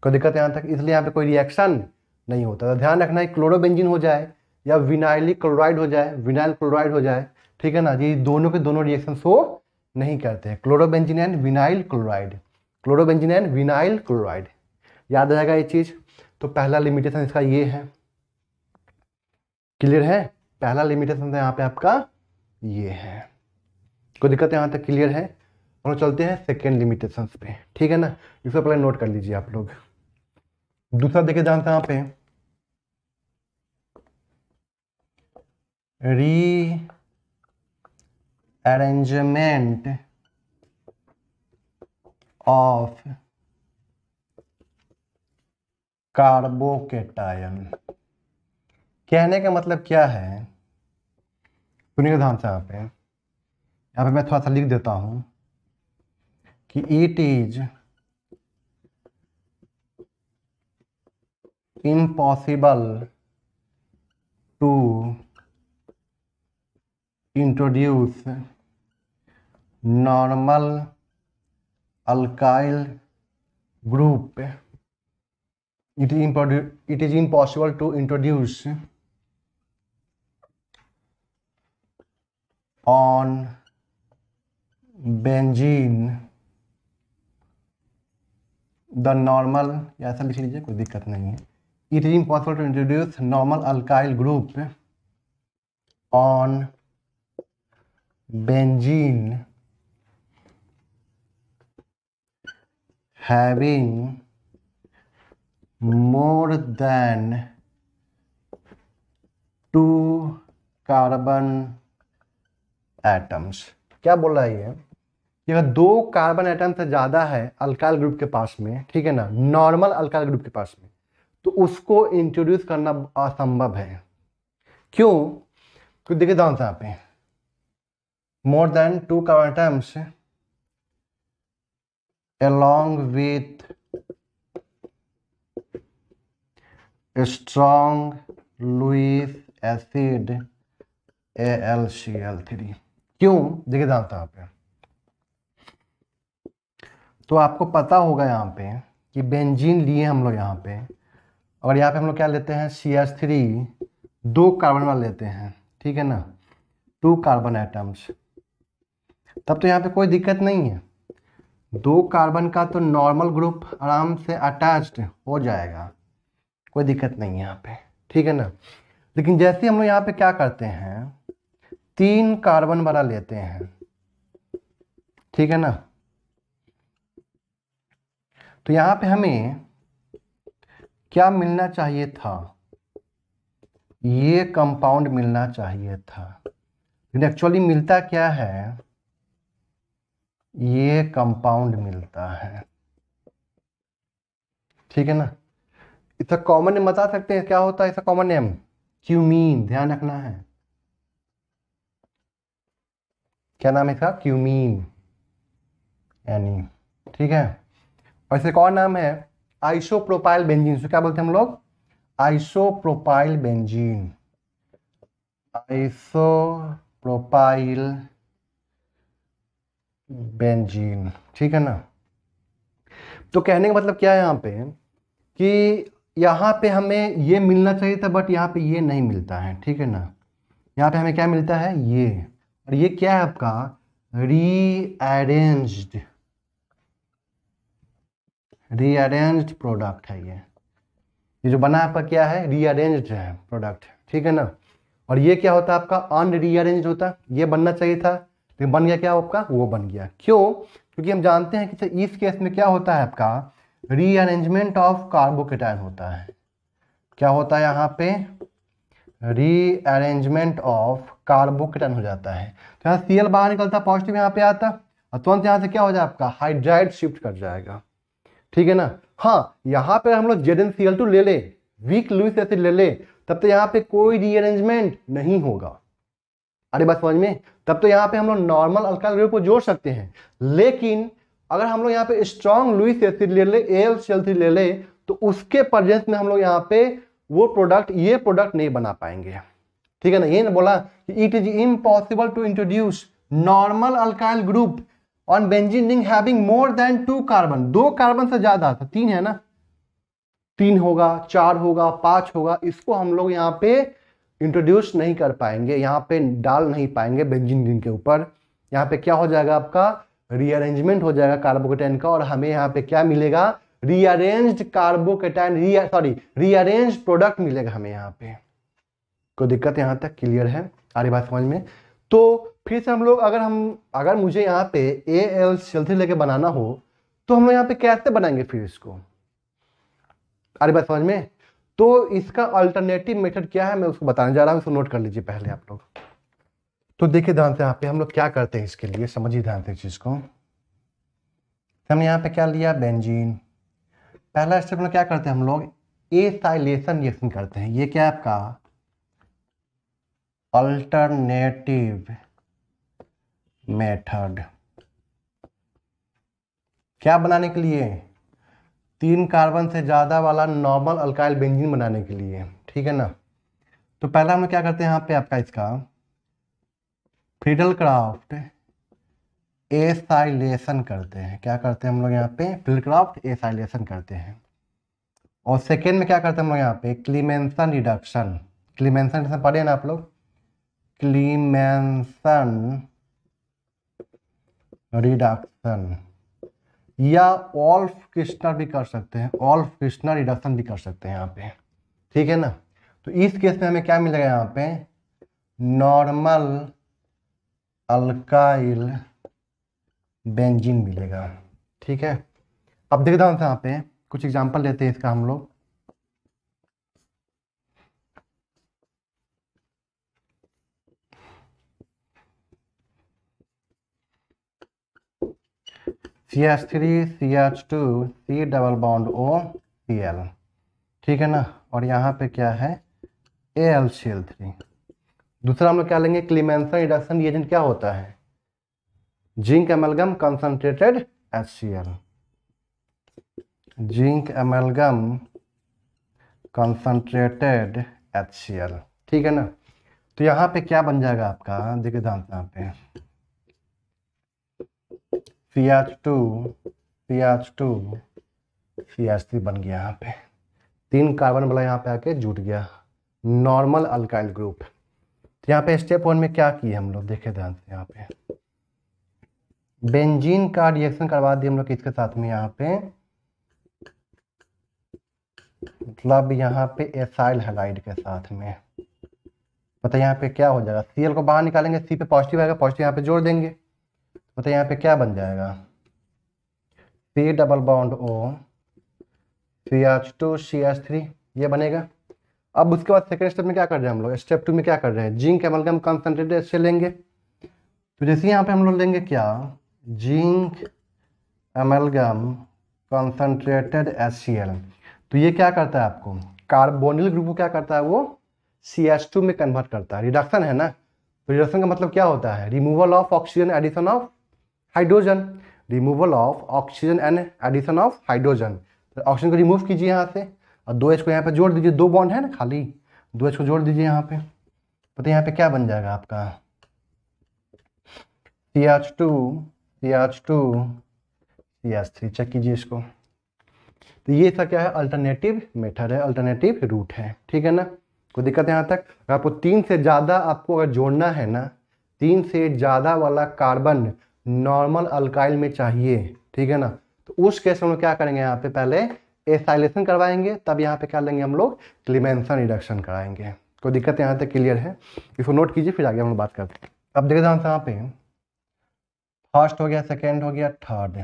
कोई दिक्कत यहां तक इसलिए यहाँ पे कोई रिएक्शन नहीं होता तो ध्यान रखना है क्लोरोबेंजिन हो जाए या विनाइलिक क्लोराइड हो जाए विनाइल क्लोराइड हो जाए ठीक है ना ये दोनों के दोनों रिएक्शन शो नहीं करते हैं chlorobenzene vinyl chloride chlorobenzene vinyl chloride याद रहेगा ये चीज़ तो पहला लिमिटेशन इसका ये है क्लियर है पहला लिमिटेशन यहाँ पे आपका ये है कोई दिक्कत यहाँ तक क्लियर है और चलते हैं सेकेंड लिमिटेशन पे ठीक है ना इसको पहले नोट कर लीजिए आप लोग दूसरा देखे जानते हैं यहाँ पे rearrangement ऑफ कार्बोकेटायन कहने का मतलब क्या है सुनिए ध्यान से यहाँ पे यहाँ पे मैं थोड़ा सा लिख देता हूँ कि it is impossible to introduce normal alkyl group it is introduce it is impossible to introduce on benzene the normal ऐसा लिख लीजिए कोई दिक्कत नहीं है it is impossible to introduce normal alkyl group on benzene having more than two carbon atoms क्या बोल रहा है ये कि अगर दो कार्बन एटम से ज़्यादा है अल्काइल ग्रुप के पास में ठीक है ना नॉर्मल अल्काइल ग्रुप के पास में तो उसको इंट्रोड्यूस करना असंभव है क्यों क्योंकि देखिए ध्यान से more than two cover strong along with a strong Lewis acid AlCl3 क्यों देखिए जानता यहाँ पे तो आपको पता होगा यहाँ पे कि बेंजीन लिए हम लोग यहाँ पे और यहाँ पे हम लोग क्या लेते हैं सी एस थ्री दो कार्बन वाला लेते हैं ठीक है ना टू कार्बन एटम्स तब तो यहाँ पे कोई दिक्कत नहीं है दो कार्बन का तो नॉर्मल ग्रुप आराम से अटैच्ड हो जाएगा कोई दिक्कत नहीं है यहाँ पे ठीक है ना लेकिन जैसे हम लोग यहाँ पे क्या करते हैं तीन कार्बन वाला लेते हैं ठीक है ना तो यहाँ पे हमें क्या मिलना चाहिए था ये कंपाउंड मिलना चाहिए था एक्चुअली मिलता क्या है ये कंपाउंड मिलता है ठीक है ना इसका कॉमन नेम बता सकते हैं क्या होता है इसका कॉमन नेम क्यूमीन ध्यान रखना है क्या नाम है इसका क्यूमीन यानी ठीक है और इसे कौन नाम है आइसोप्रोपाइल बेंजीन इसको क्या बोलते हैं हम लोग आइसोप्रोपाइल बेंजीन आइसोप्रोपाइल बेंजीन ठीक है ना तो कहने का मतलब क्या है यहाँ पे कि यहाँ पे हमें ये मिलना चाहिए था बट यहाँ पे ये नहीं मिलता है ठीक है ना यहाँ पे हमें क्या मिलता है ये और ये क्या है आपका रीअरेंज्ड रीअरेंज्ड प्रोडक्ट है ये ये जो बना आपका क्या है रीअरेंज्ड है प्रोडक्ट ठीक है ना और ये क्या होता है आपका अनरीअरेंज होता ये बनना चाहिए था ये बन गया क्या आपका वो बन गया क्यों क्योंकि हम जानते हैं कि इस केस में क्या होता है आपका रीअरेंजमेंट ऑफ कार्बोकेटाइन होता है क्या होता है यहाँ पे रीअरेंजमेंट ऑफ कार्बोकेटाइन हो जाता है तो यहाँ सी बाहर निकलता है पॉजिटिव यहाँ पे आता और तुरंत यहाँ से क्या हो जाए आपका हाइड्राइड शिफ्ट कर जाएगा ठीक है ना हाँ यहाँ पे हम लोग Z N C L two ले लें वीक लुइस एसिड ले लें तब तो यहाँ पे कोई रीअरेंजमेंट नहीं होगा अरे बात समझ में तब तो यहाँ पे हम लोग नॉर्मल अल्काइल ग्रुप को जोड़ सकते हैं लेकिन अगर हम लोग यहाँ पे स्ट्रॉन्ग लुइस एसिड ले ले एल सेल थ्री ले ले तो उसके प्रजेंस में हम लोग यहाँ पे वो प्रोडक्ट ये प्रोडक्ट नहीं बना पाएंगे ठीक है ना ये ना बोला it is impossible to introduce normal alkyl group on benzene ring having more than two carbon दो कार्बन से ज्यादा था तीन है ना तीन होगा चार होगा पांच होगा इसको हम लोग यहाँ पे इंट्रोड्यूस नहीं कर पाएंगे यहाँ पे डाल नहीं पाएंगे बेंजिन रिंग के ऊपर यहाँ पे क्या हो जाएगा आपका रीअरेंजमेंट हो जाएगा कार्बोकेटाइन का और हमें यहाँ पे क्या मिलेगा rearranged carbocation re sorry rearrange product मिलेगा हमें यहाँ पे कोई दिक्कत यहाँ तक क्लियर है आ रही बात समझ में तो फिर से हम लोग अगर हम अगर मुझे यहाँ पे ए एल सेल्थी लेके बनाना हो तो हम यहाँ पे कैसे बनाएंगे फिर इसको अरे बात समझ में तो इसका अल्टरनेटिव मेथड क्या है मैं उसको बताने जा रहा हूँ इसको नोट कर लीजिए पहले आप लोग तो देखिए ध्यान से यहाँ पे हम लोग क्या करते हैं इसके लिए समझिए ध्यान से चीज़ को तो हमने यहाँ पे क्या लिया बेंजीन पहला स्टेप में क्या करते हैं हम लोग ए साइलेशन रिएक्शन करते हैं ये क्या आपका अल्टरनेटिव मेथड क्या बनाने के लिए तीन कार्बन से ज़्यादा वाला नॉर्मल अल्काइल बेंजीन बनाने के लिए ठीक है ना तो पहला हम क्या करते हैं यहाँ पे आपका इसका फ्रीडल क्राफ्ट एसाइलेशन करते हैं क्या करते हैं हम लोग यहाँ पे क्राफ्ट एसाइलेशन करते हैं और सेकेंड में क्या करते हैं हम लोग यहाँ पे क्लीमेंसन रिडक्शन क्लीमेंसन रिडक्शन पढ़िए ना आप लोग क्लीमेंसन रिडक्शन या ऑल्फ क्रिश्नर भी कर सकते हैं ऑल्फ क्रिश्नर रिडक्शन भी कर सकते हैं यहाँ पे ठीक है ना तो इस केस में हमें क्या मिलेगा यहाँ पे नॉर्मल अल्काइल बेंजीन मिलेगा ठीक है अब देखता हूँ यहाँ पे कुछ एग्जांपल लेते हैं इसका हम लोग C C H three H two C double bond C L ठीक है ना और यहाँ पे क्या है A L C L three दूसरा हम लोग क्या लेंगे क्लीमेंसन रिडक्शन एजेंट क्या होता है zinc amalgam concentrated H C L zinc amalgam concentrated H C L ठीक है ना तो यहाँ पे क्या बन जाएगा आपका देखिए ध्यान से यहाँ पे C H two C H two C H three बन गया यहाँ पे तीन कार्बन वाला यहाँ पे आके जुट गया नॉर्मल अल्काइल ग्रुप तो यहाँ पे स्टेप वन में क्या किए हम लोग देखे ध्यान से यहाँ पे बेंजीन का रिएक्शन करवा दिए हम लोग इसके साथ में यहाँ पे मतलब यहाँ पे एसाइल हेलाइड के साथ में पता यहाँ पे क्या हो जाएगा सीएल को बाहर निकालेंगे सी पे पॉजिटिव आएगा पॉजिटिव यहाँ पे जोड़ देंगे मतलब यहाँ पे क्या बन जाएगा P double bound O P H two C H three ये बनेगा अब उसके बाद सेकेंड स्टेप में क्या कर रहे हैं हम लोग स्टेप टू में क्या कर रहे हैं जिंक एमलगम कंसनट्रेटेड से लेंगे तो जैसे यहाँ पे हम लोग लेंगे क्या zinc amalgam concentrated S C L तो ये क्या करता है आपको कार्बोनिल ग्रुप को क्या करता है वो सी एच टू में कन्वर्ट करता है रिडक्शन है ना तो रिडक्शन का मतलब क्या होता है removal of oxygen addition of hydrogen removal of oxygen and addition of hydrogen तो ऑक्सीजन को रिमूव कीजिए यहाँ से और दो एच को यहाँ पे जोड़ दीजिए दो बॉन्ड है ना खाली दो एच को जोड़ दीजिए यहाँ पे पता यहाँ पे क्या बन जाएगा आपका C H two C H two C H three check कीजिए इसको तो ये था क्या है अल्टरनेटिव मेथड है अल्टरनेटिव रूट है ठीक है ना कोई दिक्कत यहाँ तक आपको तीन से ज़्यादा आपको अगर जोड़ना है ना तीन से ज़्यादा वाला कार्बन नॉर्मल अल्काइल में चाहिए ठीक है ना तो उस केस में क्या करेंगे यहाँ पे पहले एसाइलेशन करवाएंगे तब यहाँ पे क्या लेंगे हम लोग क्लिमेंसन रिडक्शन कराएंगे कोई दिक्कत यहाँ तक क्लियर है इसको नोट कीजिए फिर आगे हम लोग बात करते हैं अब देखिए ध्यान से यहाँ पे फर्स्ट हो गया सेकेंड हो गया थर्ड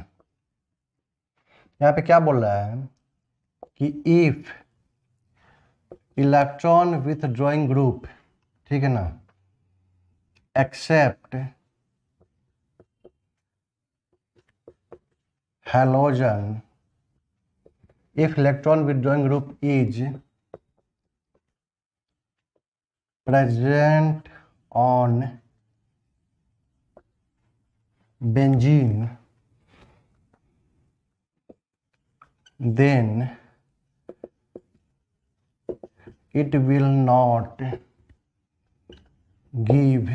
यहाँ पे क्या बोल रहा है कि if electron withdrawing group ठीक है ना except halogen if electron withdrawing group is present on benzene then it will not give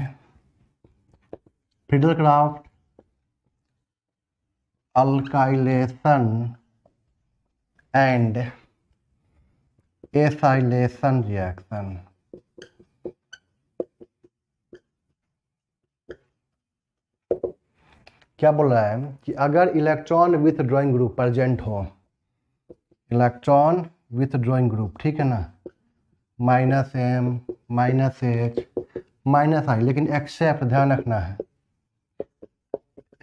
Fiddlecraft alkylation and acylation reaction क्या बोल रहा है कि अगर electron withdrawing group present हो इलेक्ट्रॉन विथ ड्रॉइंग ग्रुप ठीक है ना minus M minus H minus I लेकिन एक्सेप्ट ध्यान रखना है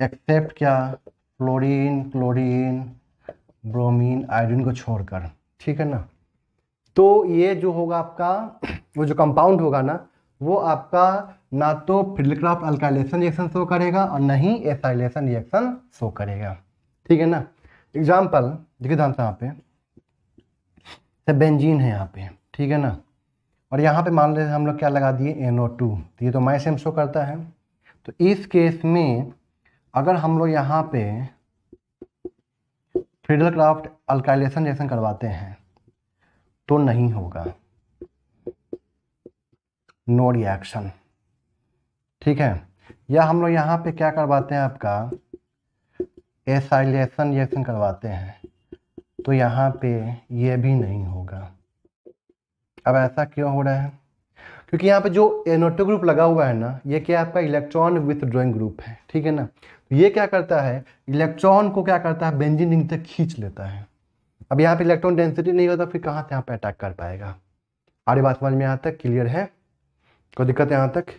एक्सेप्ट क्या फ्लोरीन क्लोरीन ब्रोमीन आयोडीन को छोड़कर ठीक है ना तो ये जो होगा आपका वो जो कंपाउंड होगा ना वो आपका ना तो फिडलक्राफ्ट अल्काइलेशन रिएक्शन शो करेगा और ना ही एसाइलेशन रिएक्शन शो करेगा ठीक है ना एग्जाम्पल देखिए से यहाँ पे तो बेंजीन है यहाँ पे ठीक है ना और यहाँ पे मान लेते हम लोग क्या लगा दिए एन ओ टू ये तो माइसेम शो करता है तो इस केस में अगर हम लोग यहाँ पे फ्रीडल क्राफ्ट अल्काइलेशन रिएक्शन करवाते हैं तो नहीं होगा नो रिएक्शन ठीक है या हम लोग यहाँ पे क्या करवाते हैं आपका एसाइलेशन रिएक्शन करवाते हैं तो यहाँ पे ये भी नहीं होगा अब ऐसा क्यों हो रहा है क्योंकि यहाँ पे जो एनोटो ग्रुप लगा हुआ है ना ये क्या आपका इलेक्ट्रॉन विथ ड्रॉइंग ग्रुप है ठीक है ना तो ये क्या करता है इलेक्ट्रॉन को क्या करता है बेंजिन रिंग तक खींच लेता है अब यहाँ पे इलेक्ट्रॉन डेंसिटी नहीं होता फिर कहाँ से यहाँ पे अटैक कर पाएगा आगे बात समझ में यहाँ तक क्लियर है कोई दिक्कत यहाँ तक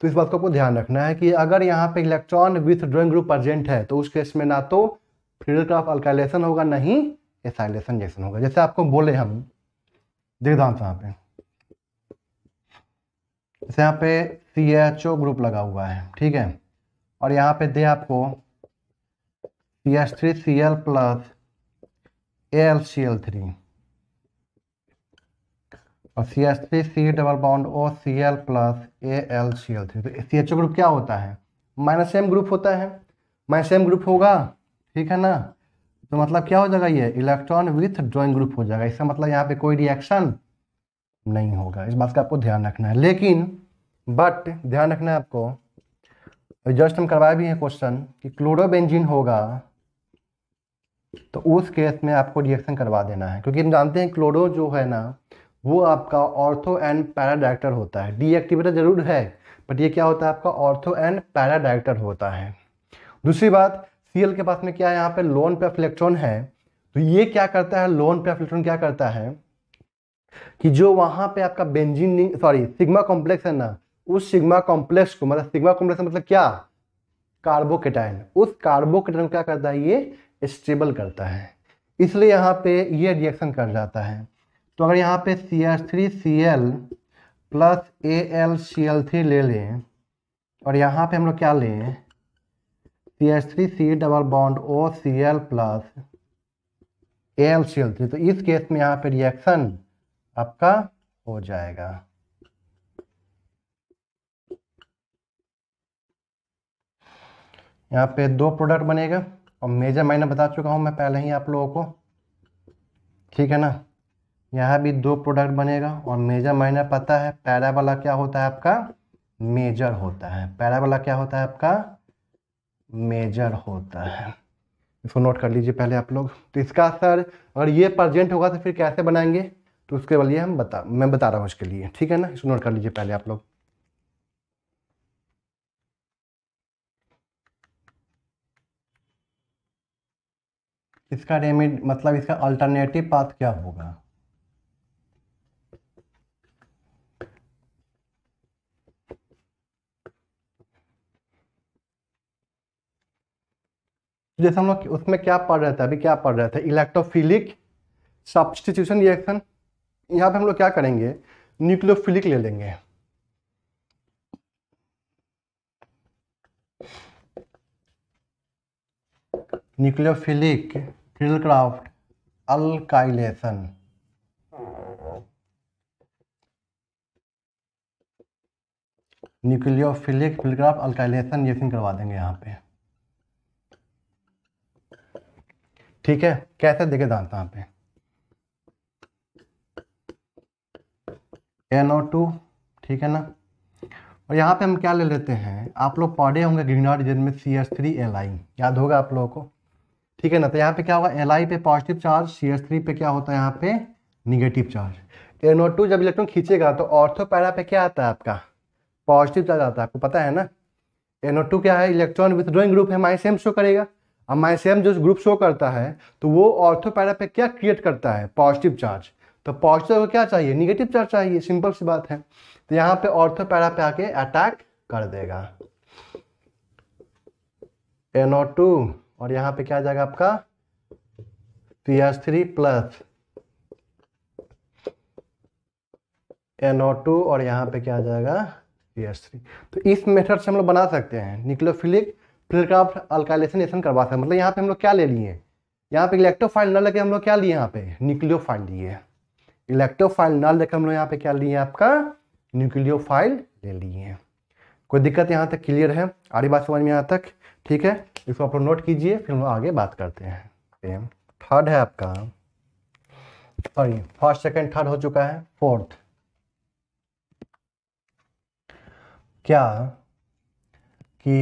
तो इस बात को आपको ध्यान रखना है कि अगर यहाँ पे electron withdrawing group present है तो उस केस में ना तो ऑफ अल्काइलेशन होगा ना ही एसाइलेशन जैसन होगा जैसे आपको बोले हम दीर्घांश यहाँ पे जैसे यहाँ पे सी एच ओ ग्रुप लगा हुआ है ठीक है और यहाँ पे दे आपको C H three C L plus A L C L three और C H three C double bound O C L plus A L C L three तो सी एच ओ ग्रुप क्या होता है माइनस एम ग्रुप होता है माइनस एम ग्रुप होगा ठीक है ना तो मतलब क्या हो जाएगा ये इलेक्ट्रॉन विथ ड्रॉइंग ग्रुप हो जाएगा इसका मतलब यहाँ पे कोई रिएक्शन नहीं होगा इस बात का आपको ध्यान रखना है लेकिन बट ध्यान रखना है आपको जस्ट हम करवाए भी हैं क्वेश्चन कि क्लोरोबेंजीन होगा तो उस केस में आपको रिएक्शन करवा देना है क्योंकि हम जानते हैं क्लोरो जो है ना वो आपका ऑर्थो एंड पैरा डायरेक्टर होता है डीएक्टिवेटर जरूर है बट ये क्या होता है आपका ऑर्थो एंड पैरा डायरेक्टर होता है दूसरी बात सी के पास में क्या है यहाँ पे लोन पे इलेक्ट्रॉन है तो ये क्या करता है लोन पे इलेक्ट्रॉन क्या करता है कि जो वहां पे आपका बेंजीन सॉरी सिग्मा कॉम्प्लेक्स है ना उस सिग्मा कॉम्प्लेक्स को मतलब सिग्मा कॉम्प्लेक्स मतलब क्या कार्बोकेटाइन उस कार्बोकेटाइन क्या करता है ये स्टेबल करता है इसलिए यहाँ पे ये रिएक्शन कर जाता है तो अगर यहाँ पे C S three C L plus A L C L three ले लें और यहाँ पे हम लोग क्या लें C S three C double bond O C L plus A L C L three तो इस केस में यहाँ पे रिएक्शन आपका हो जाएगा यहाँ पे दो प्रोडक्ट बनेगा और मेजर माइनर बता चुका हूँ मैं पहले ही आप लोगों को ठीक है ना यहाँ भी दो प्रोडक्ट बनेगा और मेजर माइनर पता है पैरा वाला क्या होता है आपका मेजर होता है पैरा वाला क्या होता है आपका मेजर होता है इसको नोट कर लीजिए पहले आप लोग तो इसका असर अगर ये प्रजेंट होगा तो फिर कैसे बनाएंगे तो उसके लिए हम बता मैं बता रहा हूँ इसके लिए ठीक है ना इसको नोट कर लीजिए पहले आप लोग इसका रेमिड मतलब इसका अल्टरनेटिव पाथ क्या होगा जैसे हम लोग उसमें क्या पढ़ रहे थे अभी क्या पढ़ रहे थे इलेक्ट्रोफिलिक सब्सटीट्यूशन रिएक्शन यहाँ पे हम लोग क्या करेंगे न्यूक्लियोफिलिक ले लेंगे न्यूक्लियोफिलिक क्रिलक्राफ्ट अलकाइलेशन न्यूक्लियोफिलिक फिलग्राफ अलकाइलेशन ये करवा देंगे यहाँ पे ठीक है कैसे देखे दांत यहाँ पे एन ओ टू ठीक है ना और यहाँ पे हम क्या ले लेते हैं आप लोग पढ़े होंगे ग्रीनॉट रीजन में C S three L I याद होगा आप लोगों को ठीक है ना तो यहाँ पे क्या होगा एल आई पे positive charge C S three पे क्या होता है यहाँ पे negative charge N O two जब इलेक्ट्रॉन खींचेगा तो ऑर्थोपैरा पे क्या आता है आपका पॉजिटिव चार्ज आता है आपको पता है ना एन ओ टू क्या है इलेक्ट्रॉन विथड्रॉइंग ग्रुप है माई सेम शो करेगा अब माई सेम जो ग्रुप शो करता है तो वो ऑर्थोपैरा पे क्या क्रिएट करता है पॉजिटिव चार्ज तो पॉजिटिव को क्या चाहिए निगेटिव चार्ज चाहिए सिंपल सी बात है तो यहाँ पे ऑर्थो पैरा पे आके अटैक कर देगा एनओ टू और यहाँ पे क्या आ जाएगा आपका P S three plus NO two और यहाँ पे क्या आ जाएगा पी एस थ्री तो इस मेथड से हम लोग बना सकते हैं निक्लोफिलिक अल्कालेशन अल्काइलेशन करवा सकते हैं मतलब यहाँ पे हम लोग क्या ले लिए यहाँ पे इलेक्ट्रोफाइल न लगे हम लोग क्या लिए यहाँ पे निक्लियोफाइल लिए इलेक्ट्रोफाइल ना लेकर हम लोग यहाँ पे क्या लिए आपका न्यूक्लियोफाइल ले लिए हैं कोई दिक्कत यहाँ तक क्लियर है आ रही बात समझ में यहाँ तक ठीक है इसको आप लोग नोट कीजिए फिर हम लोग आगे बात करते हैं थर्ड है आपका सॉरी फर्स्ट सेकंड थर्ड हो चुका है फोर्थ क्या कि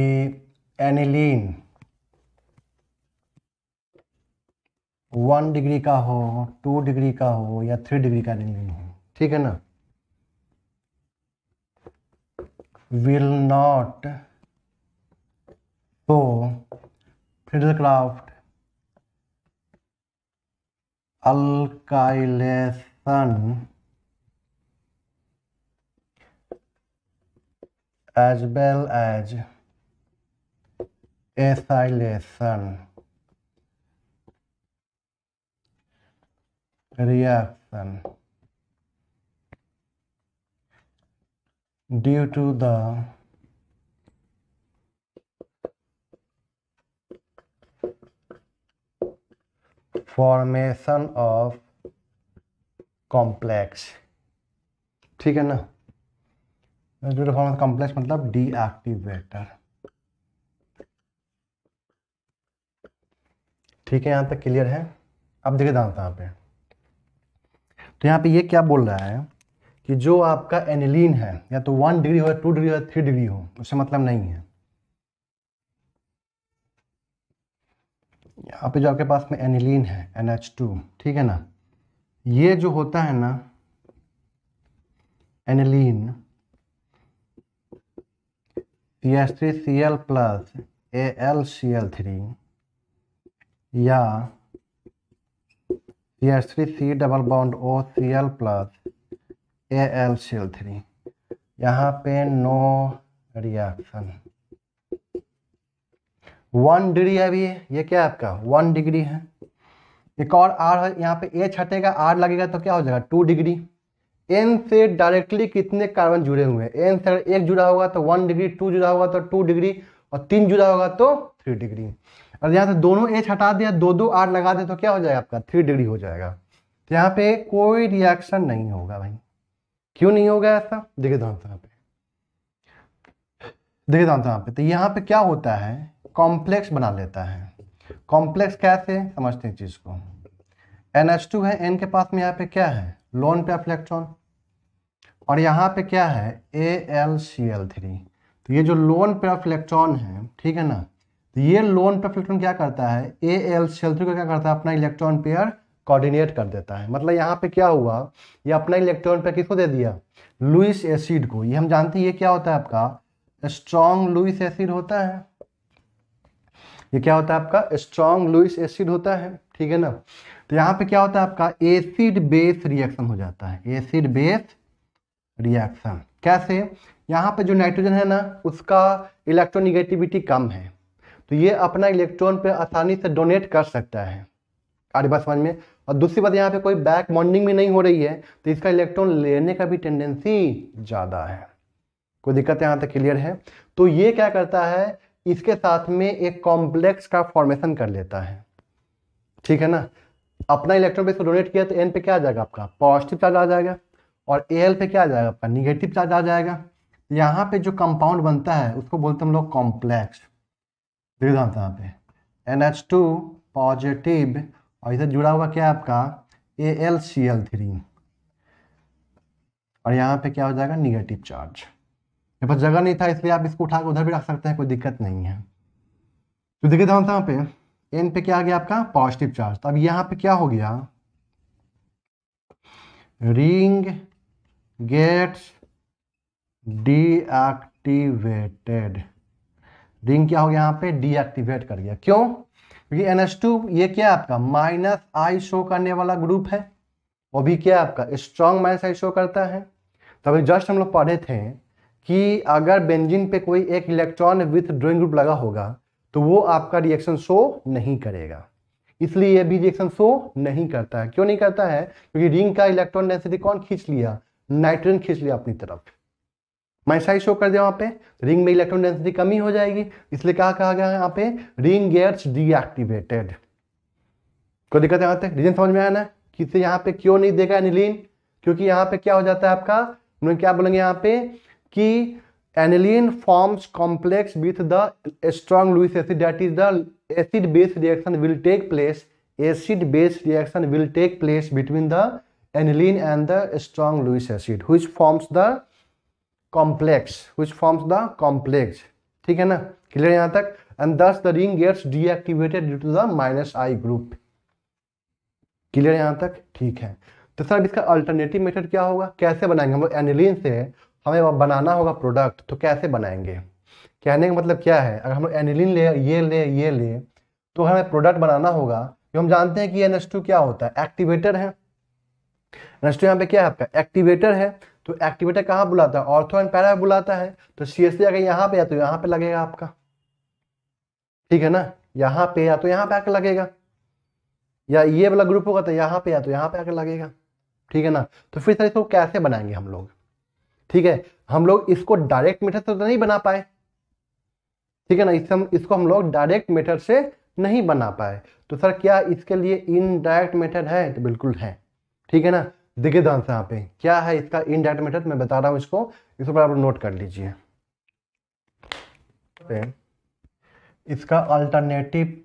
एनिलीन वन डिग्री का हो टू डिग्री का हो या थ्री डिग्री का रिंग हो ठीक है ना विल नॉट तो Friedel Craft alkylation as well as acylation well reaction due to the formation of complex ठीक है ना ड्यू टू फॉर्मेशन कॉम्प्लेक्स मतलब डीएक्टिवेटर ठीक है यहाँ तक क्लियर है अब देखिए जानते हैं यहाँ पे तो यहाँ पे ये क्या बोल रहा है कि जो आपका एनिलीन है या तो वन डिग्री हो या टू डिग्री हो या थ्री डिग्री हो उससे मतलब नहीं है यहाँ पे जो आपके पास में एनिलीन है एन टू ठीक है ना ये जो होता है ना aniline P S three C L plus A L C L three या Here 3C double bond O C L plus A L C L three यहाँ पे नो रिएक्शन वन डिग्री है अभी ये क्या आपका वन डिग्री है एक और आर है यहाँ पे एच हटेगा आर लगेगा तो क्या हो जाएगा टू डिग्री एन से डायरेक्टली कितने कार्बन जुड़े हुए हैं एन से एक जुड़ा होगा तो वन डिग्री टू जुड़ा होगा तो टू डिग्री और तीन जुड़ा होगा तो थ्री डिग्री और यहाँ से दोनों एच हटा दिया दो दो आर लगा दे तो क्या हो जाएगा आपका थ्री डिग्री हो जाएगा तो यहाँ पे कोई रिएक्शन नहीं होगा भाई क्यों नहीं होगा ऐसा देखे दो तो यहाँ पे देखिए ध्यान तो यहाँ पे तो यहाँ पे क्या होता है कॉम्प्लेक्स बना लेता है कॉम्प्लेक्स कैसे समझते हैं चीज को एन एच टू है एन के पास में यहाँ पे क्या है लोन पे ऑफ इलेक्ट्रॉन और यहाँ पे क्या है A L C L three तो ये जो लोन पे ऑफ इलेक्ट्रॉन है ठीक है ना तो ये लोन पे इलेक्ट्रॉन क्या करता है ए एल सेल थ्री को क्या करता है अपना इलेक्ट्रॉन पेयर कोऑर्डिनेट कर देता है मतलब यहाँ पे क्या हुआ ये अपना इलेक्ट्रॉन पेयर किसको दे दिया लुइस एसिड को ये हम जानते हैं ये क्या होता है आपका स्ट्रॉन्ग लुइस एसिड होता है ये क्या होता है आपका स्ट्रॉन्ग लुइस एसिड होता है ठीक है ना तो यहाँ पे क्या होता है आपका एसिड बेस रिएक्शन हो जाता है एसिड बेस रिएक्शन कैसे यहाँ पे जो नाइट्रोजन है ना उसका इलेक्ट्रोनिगेटिविटी कम है तो ये अपना इलेक्ट्रॉन पे आसानी से डोनेट कर सकता है आगे बात समझ में और दूसरी बात यहाँ पे कोई बैक बॉन्डिंग भी नहीं हो रही है तो इसका इलेक्ट्रॉन लेने का भी टेंडेंसी ज़्यादा है कोई दिक्कत यहाँ तक क्लियर है तो ये क्या करता है इसके साथ में एक कॉम्प्लेक्स का फॉर्मेशन कर लेता है ठीक है ना अपना इलेक्ट्रॉन पे इसको डोनेट किया तो एन पे क्या आ जाएगा आपका पॉजिटिव चार्ज आ जाएगा और ए एल पे क्या आ जाएगा आपका निगेटिव चार्ज आ जाएगा यहाँ पे जो कंपाउंड बनता है उसको बोलते हम लोग कॉम्प्लेक्स देख यहाँ पे एन एच टू पॉजिटिव और इधर जुड़ा हुआ क्या आपका A L C L three और यहाँ पे क्या हो जाएगा निगेटिव चार्ज यहाँ पर जगह नहीं था इसलिए आप इसको उठा के उधर भी रख सकते हैं कोई दिक्कत नहीं है तो देखिए था यहाँ पे एन पे क्या आ गया आपका पॉजिटिव चार्ज तो अब यहाँ पे क्या हो गया रिंग गेट्स डीएक्टिवेटेड रिंग क्या हो गया यहाँ पे डीएक्टिवेट कर गया क्यों क्योंकि एन ये क्या है आपका माइनस आई शो करने वाला ग्रुप है वो भी क्या है आपका स्ट्रॉन्ग माइनस आई शो करता है तो अभी जस्ट हम लोग पढ़े थे कि अगर बेंजिन पे कोई एक इलेक्ट्रॉन विथ ड्रॉइंग ग्रुप लगा होगा तो वो आपका रिएक्शन शो नहीं करेगा इसलिए ये भी रिएक्शन शो नहीं करता है क्यों नहीं करता है क्योंकि रिंग का इलेक्ट्रॉन डेंसिटी कौन खींच लिया नाइट्रोजन खींच लिया अपनी तरफ माइसाई शो कर दिया वहाँ पे रिंग में इलेक्ट्रॉन डेंसिटी कमी हो जाएगी इसलिए क्या कहा गया यहाँ पे रिंग गेट्स डीएक्टिवेटेड कोई दिक्कत यहाँ पे रीजन समझ में आया ना किसे यहाँ पे क्यों नहीं देगा एनिलीन क्योंकि यहाँ पे क्या हो जाता है आपका उन्होंने क्या बोलेंगे यहाँ पे कि aniline forms complex with the strong Lewis acid that is the acid base reaction will take place acid base reaction will take place between the aniline and the strong Lewis acid which forms the complex which forms the complex ठीक है ना क्लियर यहां तक and thus the ring gets deactivated due to the minus I group clear यहां तक ठीक है तो सर इसका अल्टरनेटिव मेथड क्या होगा कैसे बनाएंगे हम एनिलीन से हमें बनाना होगा प्रोडक्ट तो कैसे बनाएंगे कहने का मतलब क्या है अगर हम एनिलीन ले ये ले ये ले तो हमें प्रोडक्ट बनाना होगा जो हम जानते हैं कि एन क्या होता है एक्टिवेटर है एन यहाँ पे क्या है आपका एक्टिवेटर है तो एक्टिवेटर कहाँ बुलाता है ऑर्थो एंड पैरा बुलाता है तो सी एस सी अगर यहाँ पे या तो यहाँ पे लगेगा आपका ठीक है ना यहाँ पे या तो यहाँ पे आकर लगेगा या ये वाला ग्रुप होगा तो यहाँ पे या तो यहाँ पे आकर लगेगा ठीक है ना तो फिर सर इसको कैसे बनाएंगे हम लोग ठीक है हम लोग इसको डायरेक्ट मेथड से तो नहीं बना पाए ठीक है ना इससे हम इसको हम लोग डायरेक्ट मेथड से नहीं बना पाए तो सर क्या इसके लिए इनडायरेक्ट मेथड है तो बिल्कुल है ठीक है ना दिग्ध आंसर यहाँ पे क्या है इसका इनडायरेक्ट मेथड मैं बता रहा हूँ इसको इसको पर आप नोट कर लीजिए इसका अल्टरनेटिव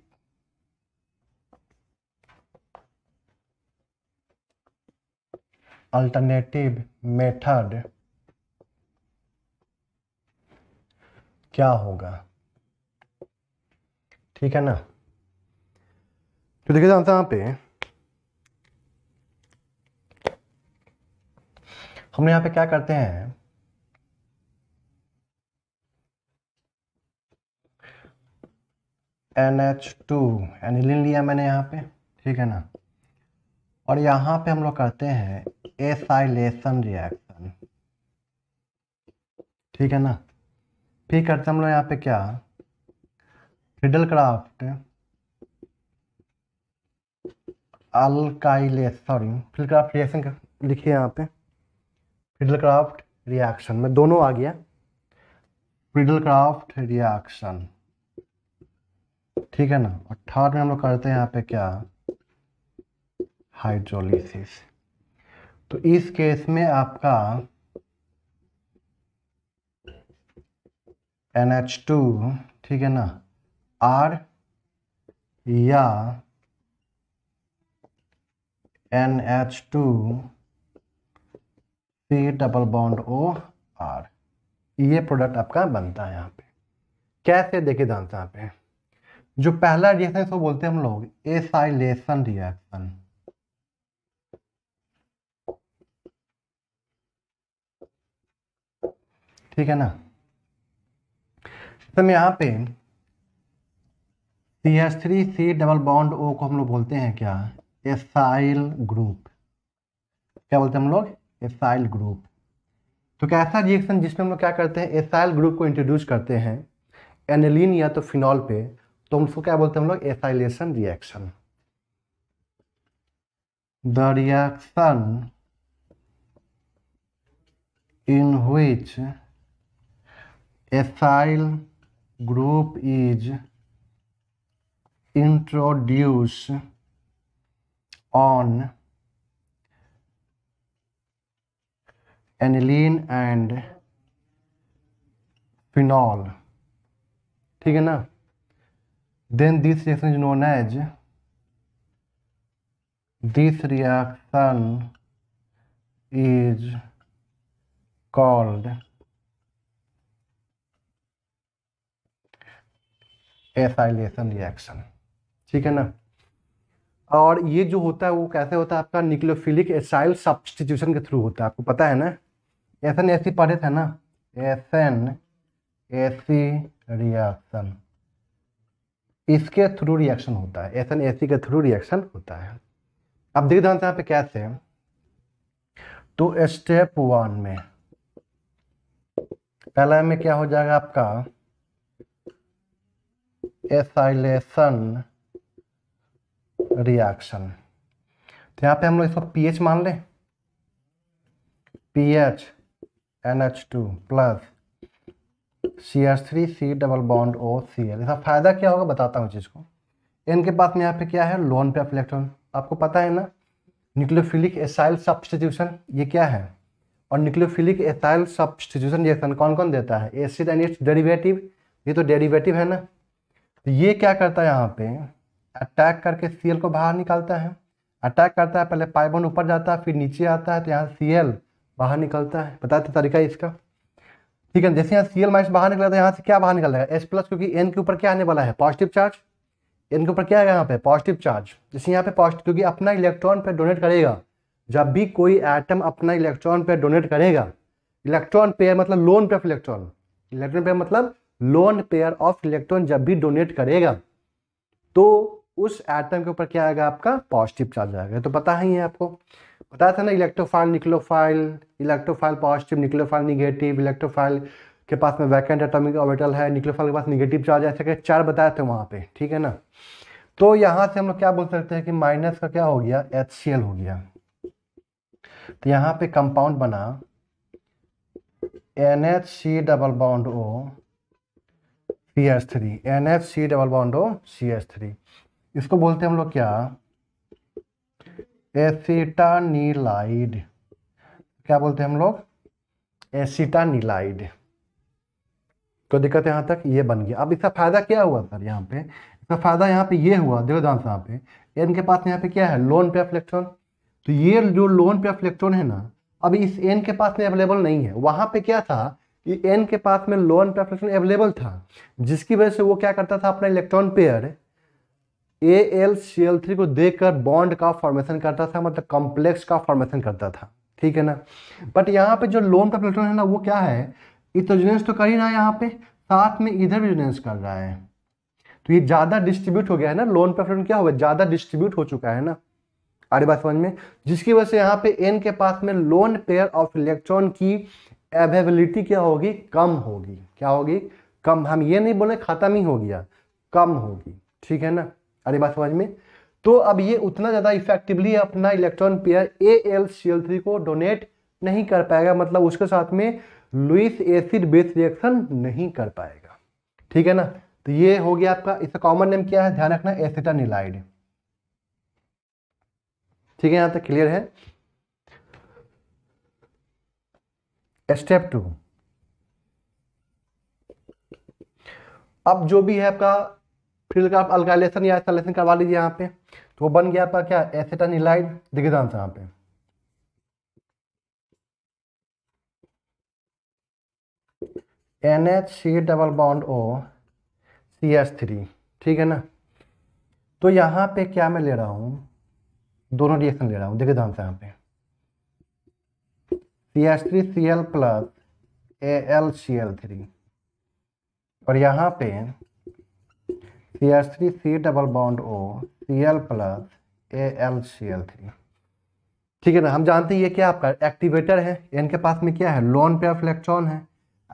अल्टरनेटिव मेथड क्या होगा ठीक है ना तो देखिए जानते हैं यहां पर हम यहाँ पे क्या करते हैं एन एच टू एनिलिन लिया मैंने यहाँ पे ठीक है ना और यहाँ पे हम लोग करते हैं एसाइलेशन रिएक्शन ठीक है ना फिर करते हम लोग यहाँ पे क्या Friedel Craft alkylation Friedel Craft reaction लिखिए यहाँ पे क्राफ्ट रिएक्शन में दोनों आ गया क्राफ्ट रिएक्शन ठीक है ना और थर्ड में हम लोग करते हैं यहाँ पे क्या हाइड्रोलिसिस तो इस केस में आपका NH2 ठीक है ना R या NH2 C double bond O R ये प्रोडक्ट आपका बनता है यहाँ पे कैसे देखे जानते हैं यहाँ पे जो पहला रिएक्शन इसको बोलते हैं हम लोग एसाइलेशन रिएक्शन ठीक है ना तो यहाँ पे C S three C double bond O को हम लोग बोलते हैं क्या एसाइल ग्रुप क्या बोलते हैं हम लोग एसाइल ग्रुप तो कैसा रिएक्शन जिसमें हम लोग क्या करते हैं एसाइल ग्रुप को इंट्रोड्यूस करते हैं एनिलीन या तो फिनॉल पे तो हम उसको क्या बोलते हैं हम लोग acylation reaction the reaction in which acyl group is introduce on aniline and phenol ठीक है ना then this reaction is known as this reaction is called acylation reaction ठीक है ना और ये जो होता है वो कैसे होता है आपका न्यूक्लियोफिलिक एसाइल सब्सटीट्यूशन के थ्रू होता है आपको पता है ना एस एन ए सी पढ़े थे ना S N A C reaction इसके थ्रू रिएक्शन होता है एस एन ए सी के थ्रू रिएक्शन होता है अब देख ध्यान यहाँ पे कैसे तो स्टेप वन में पहला में क्या हो जाएगा आपका एसाइलेशन रिएक्शन तो यहाँ पे हम लोग इसको पीएच मान लें PH NH2 plus C S three C double bond O C L इसका फ़ायदा क्या होगा बताता हूँ चीज़ को एन के पास में यहाँ पे क्या है लोन पे इलेक्ट्रॉन आपको पता है ना न्यूक्लियोफिलिक एसाइल सब्सटीट्यूशन ये क्या है और न्यूक्लियोफिलिक एसाइल सब्सटीट्यूशन रिएक्शन कौन कौन देता है एसिड एंड इट्स डेरिवेटिव ये तो डेरिवेटिव है ना तो ये क्या करता है यहाँ पे अटैक करके सी को बाहर निकालता है अटैक करता है पहले पाइबन ऊपर जाता है फिर नीचे आता है तो यहाँ सी बाहर निकलता है बताते तो तरीका है इसका ठीक है जैसे यहाँ सी एल माइनस बाहर निकला था तो यहाँ से क्या बाहर निकल जाएगा एस प्लस क्योंकि एन के ऊपर क्या आने वाला है पॉजिटिव चार्ज एन के ऊपर क्या आएगा यहाँ पे पॉजिटिव चार्ज जैसे यहाँ पे पॉजिटिव क्योंकि अपना इलेक्ट्रॉन पे डोनेट करेगा जब भी कोई एटम अपना इलेक्ट्रॉन पे डोनेट करेगा इलेक्ट्रॉन पेयर मतलब lone pair of electron electron pair मतलब लोन पेयर ऑफ इलेक्ट्रॉन जब भी डोनेट करेगा तो उस एटम के ऊपर क्या आएगा आपका पॉजिटिव चार्ज आएगा तो पता ही है आपको पता था ना electrophile nucleophile electrophile positive nucleophile negative electrophile के पास में वैकेंट एटॉमिक ऑर्बिटल है निक्लोफाइल के पास निगेटिव चार्ज ऐसे करके चार बताए थे वहाँ पे ठीक है ना तो यहाँ से हम लोग क्या बोल सकते हैं कि माइनस का क्या हो गया एच हो गया तो यहाँ पे कंपाउंड बना N H C double bound O C S three N H C double bound O C S three इसको बोलते हैं हम लोग क्या एसिटानीलाइड क्या बोलते हैं हम लोग एसिटानीलाइड तो दिक्कत यहां तक ये बन गया अब इसका फायदा क्या हुआ सर यहाँ पे इसका फायदा यहाँ पे ये हुआ देखो ध्यान से यहाँ पे एन के पास यहाँ पे क्या है लोन पे इलेक्ट्रॉन तो ये जो लोन पे इलेक्ट्रॉन है ना अब इस एन के पास में अवेलेबल नहीं है वहां पे क्या था कि एन के पास में लोन पे इलेक्ट्रॉन अवेलेबल था जिसकी वजह से वो क्या करता था अपना electron pair A L C L three को देखकर बॉन्ड का फॉर्मेशन करता था मतलब कॉम्प्लेक्स का फॉर्मेशन करता था ठीक है ना बट यहाँ पे जो लोन का प्लेटोन है ना वो क्या है इथोजेंस तो कर ही रहा है यहाँ पे साथ में इधर भी जोनेंस कर रहा है तो ये ज़्यादा डिस्ट्रीब्यूट हो गया है ना लोन पे प्लेटोन क्या हुआ ज़्यादा डिस्ट्रीब्यूट हो चुका है ना आरे बात समझ में जिसकी वजह से यहाँ पे एन के पास में लोन पेयर ऑफ इलेक्ट्रॉन की अवेबिलिटी क्या होगी कम होगी क्या होगी कम हम ये नहीं बोले खत्म ही हो गया कम होगी ठीक है ना अरे बात समझ में तो अब ये उतना ज़्यादा इफेक्टिवली अपना electron pair A L C L three को डोनेट नहीं कर पाएगा मतलब उसके साथ में लुइस एसिड बेस रिएक्शन नहीं कर पाएगा ठीक है ना तो ये हो गया आपका इसका कॉमन नेम क्या है ध्यान रखना एसिटानिलाइड ठीक है यहां तक क्लियर है स्टेप टू अब जो भी है आपका फिर उसका आप अल्कालेशन या एसलेशन करवा लीजिए यहाँ पे तो वो बन गया आपका क्या एसेटन इलाइड दिखे देखिए से यहाँ पे N H C double bond O C S three ठीक है ना तो यहाँ पे क्या मैं ले रहा हूँ दोनों रिएक्शन ले रहा हूँ दिखे ध्यान से यहाँ पे C S three C L plus A L C L three और यहाँ पे C H three C double bond O C L plus A L C L three ठीक है ना हम जानते हैं ये क्या आपका एक्टिवेटर है इनके पास में क्या है लोन पेयर इलेक्ट्रॉन है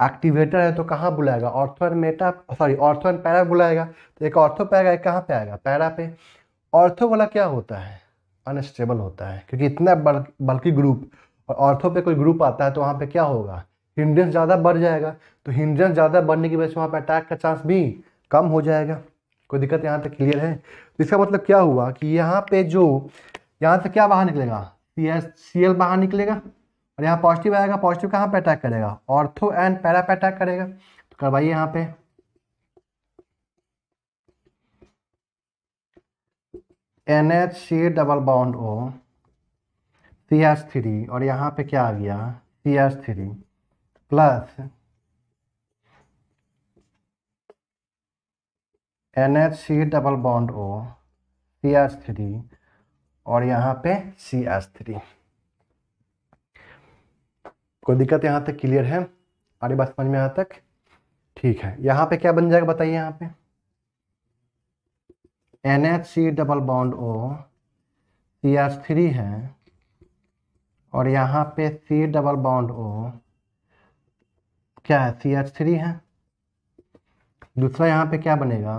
एक्टिवेटर है तो कहाँ बुलाएगा ortho and meta sorry ortho and para बुलाएगा तो एक ऑर्थो पे आएगा एक कहाँ पे आएगा पैरा पे ऑर्थो वाला क्या होता है अनस्टेबल होता है क्योंकि इतना बल्कि ग्रुप और ऑर्थो पे कोई ग्रुप आता है तो वहाँ पे क्या होगा हिंड्रेंस ज़्यादा बढ़ जाएगा तो हिंड्रेंस ज़्यादा बढ़ने की वजह से वहाँ पर अटैक का चांस भी कम हो जाएगा कोई दिक्कत यहाँ तक क्लियर है तो इसका मतलब क्या हुआ कि यहाँ पे जो यहाँ से क्या बाहर निकलेगा सी एस सी एल बाहर निकलेगा और यहाँ पॉजिटिव आएगा पॉजिटिव कहाँ पे अटैक करेगा ऑर्थो एंड पैरा पे अटैक करेगा तो करवाइए यहाँ पे N H C double bound O C S three और यहाँ पे क्या आ गया C S three plus N H C double bond O C H three और यहाँ पे सी एच थ्री कोई दिक्कत यहाँ तक क्लियर है आगे बात समझ में यहाँ तक ठीक है यहाँ पे क्या बन जाएगा बताइए यहाँ पे N H C double bond O C H three है और यहाँ पे सी डबल बॉन्ड ओ क्या है सी एच थ्री है दूसरा यहाँ पे क्या बनेगा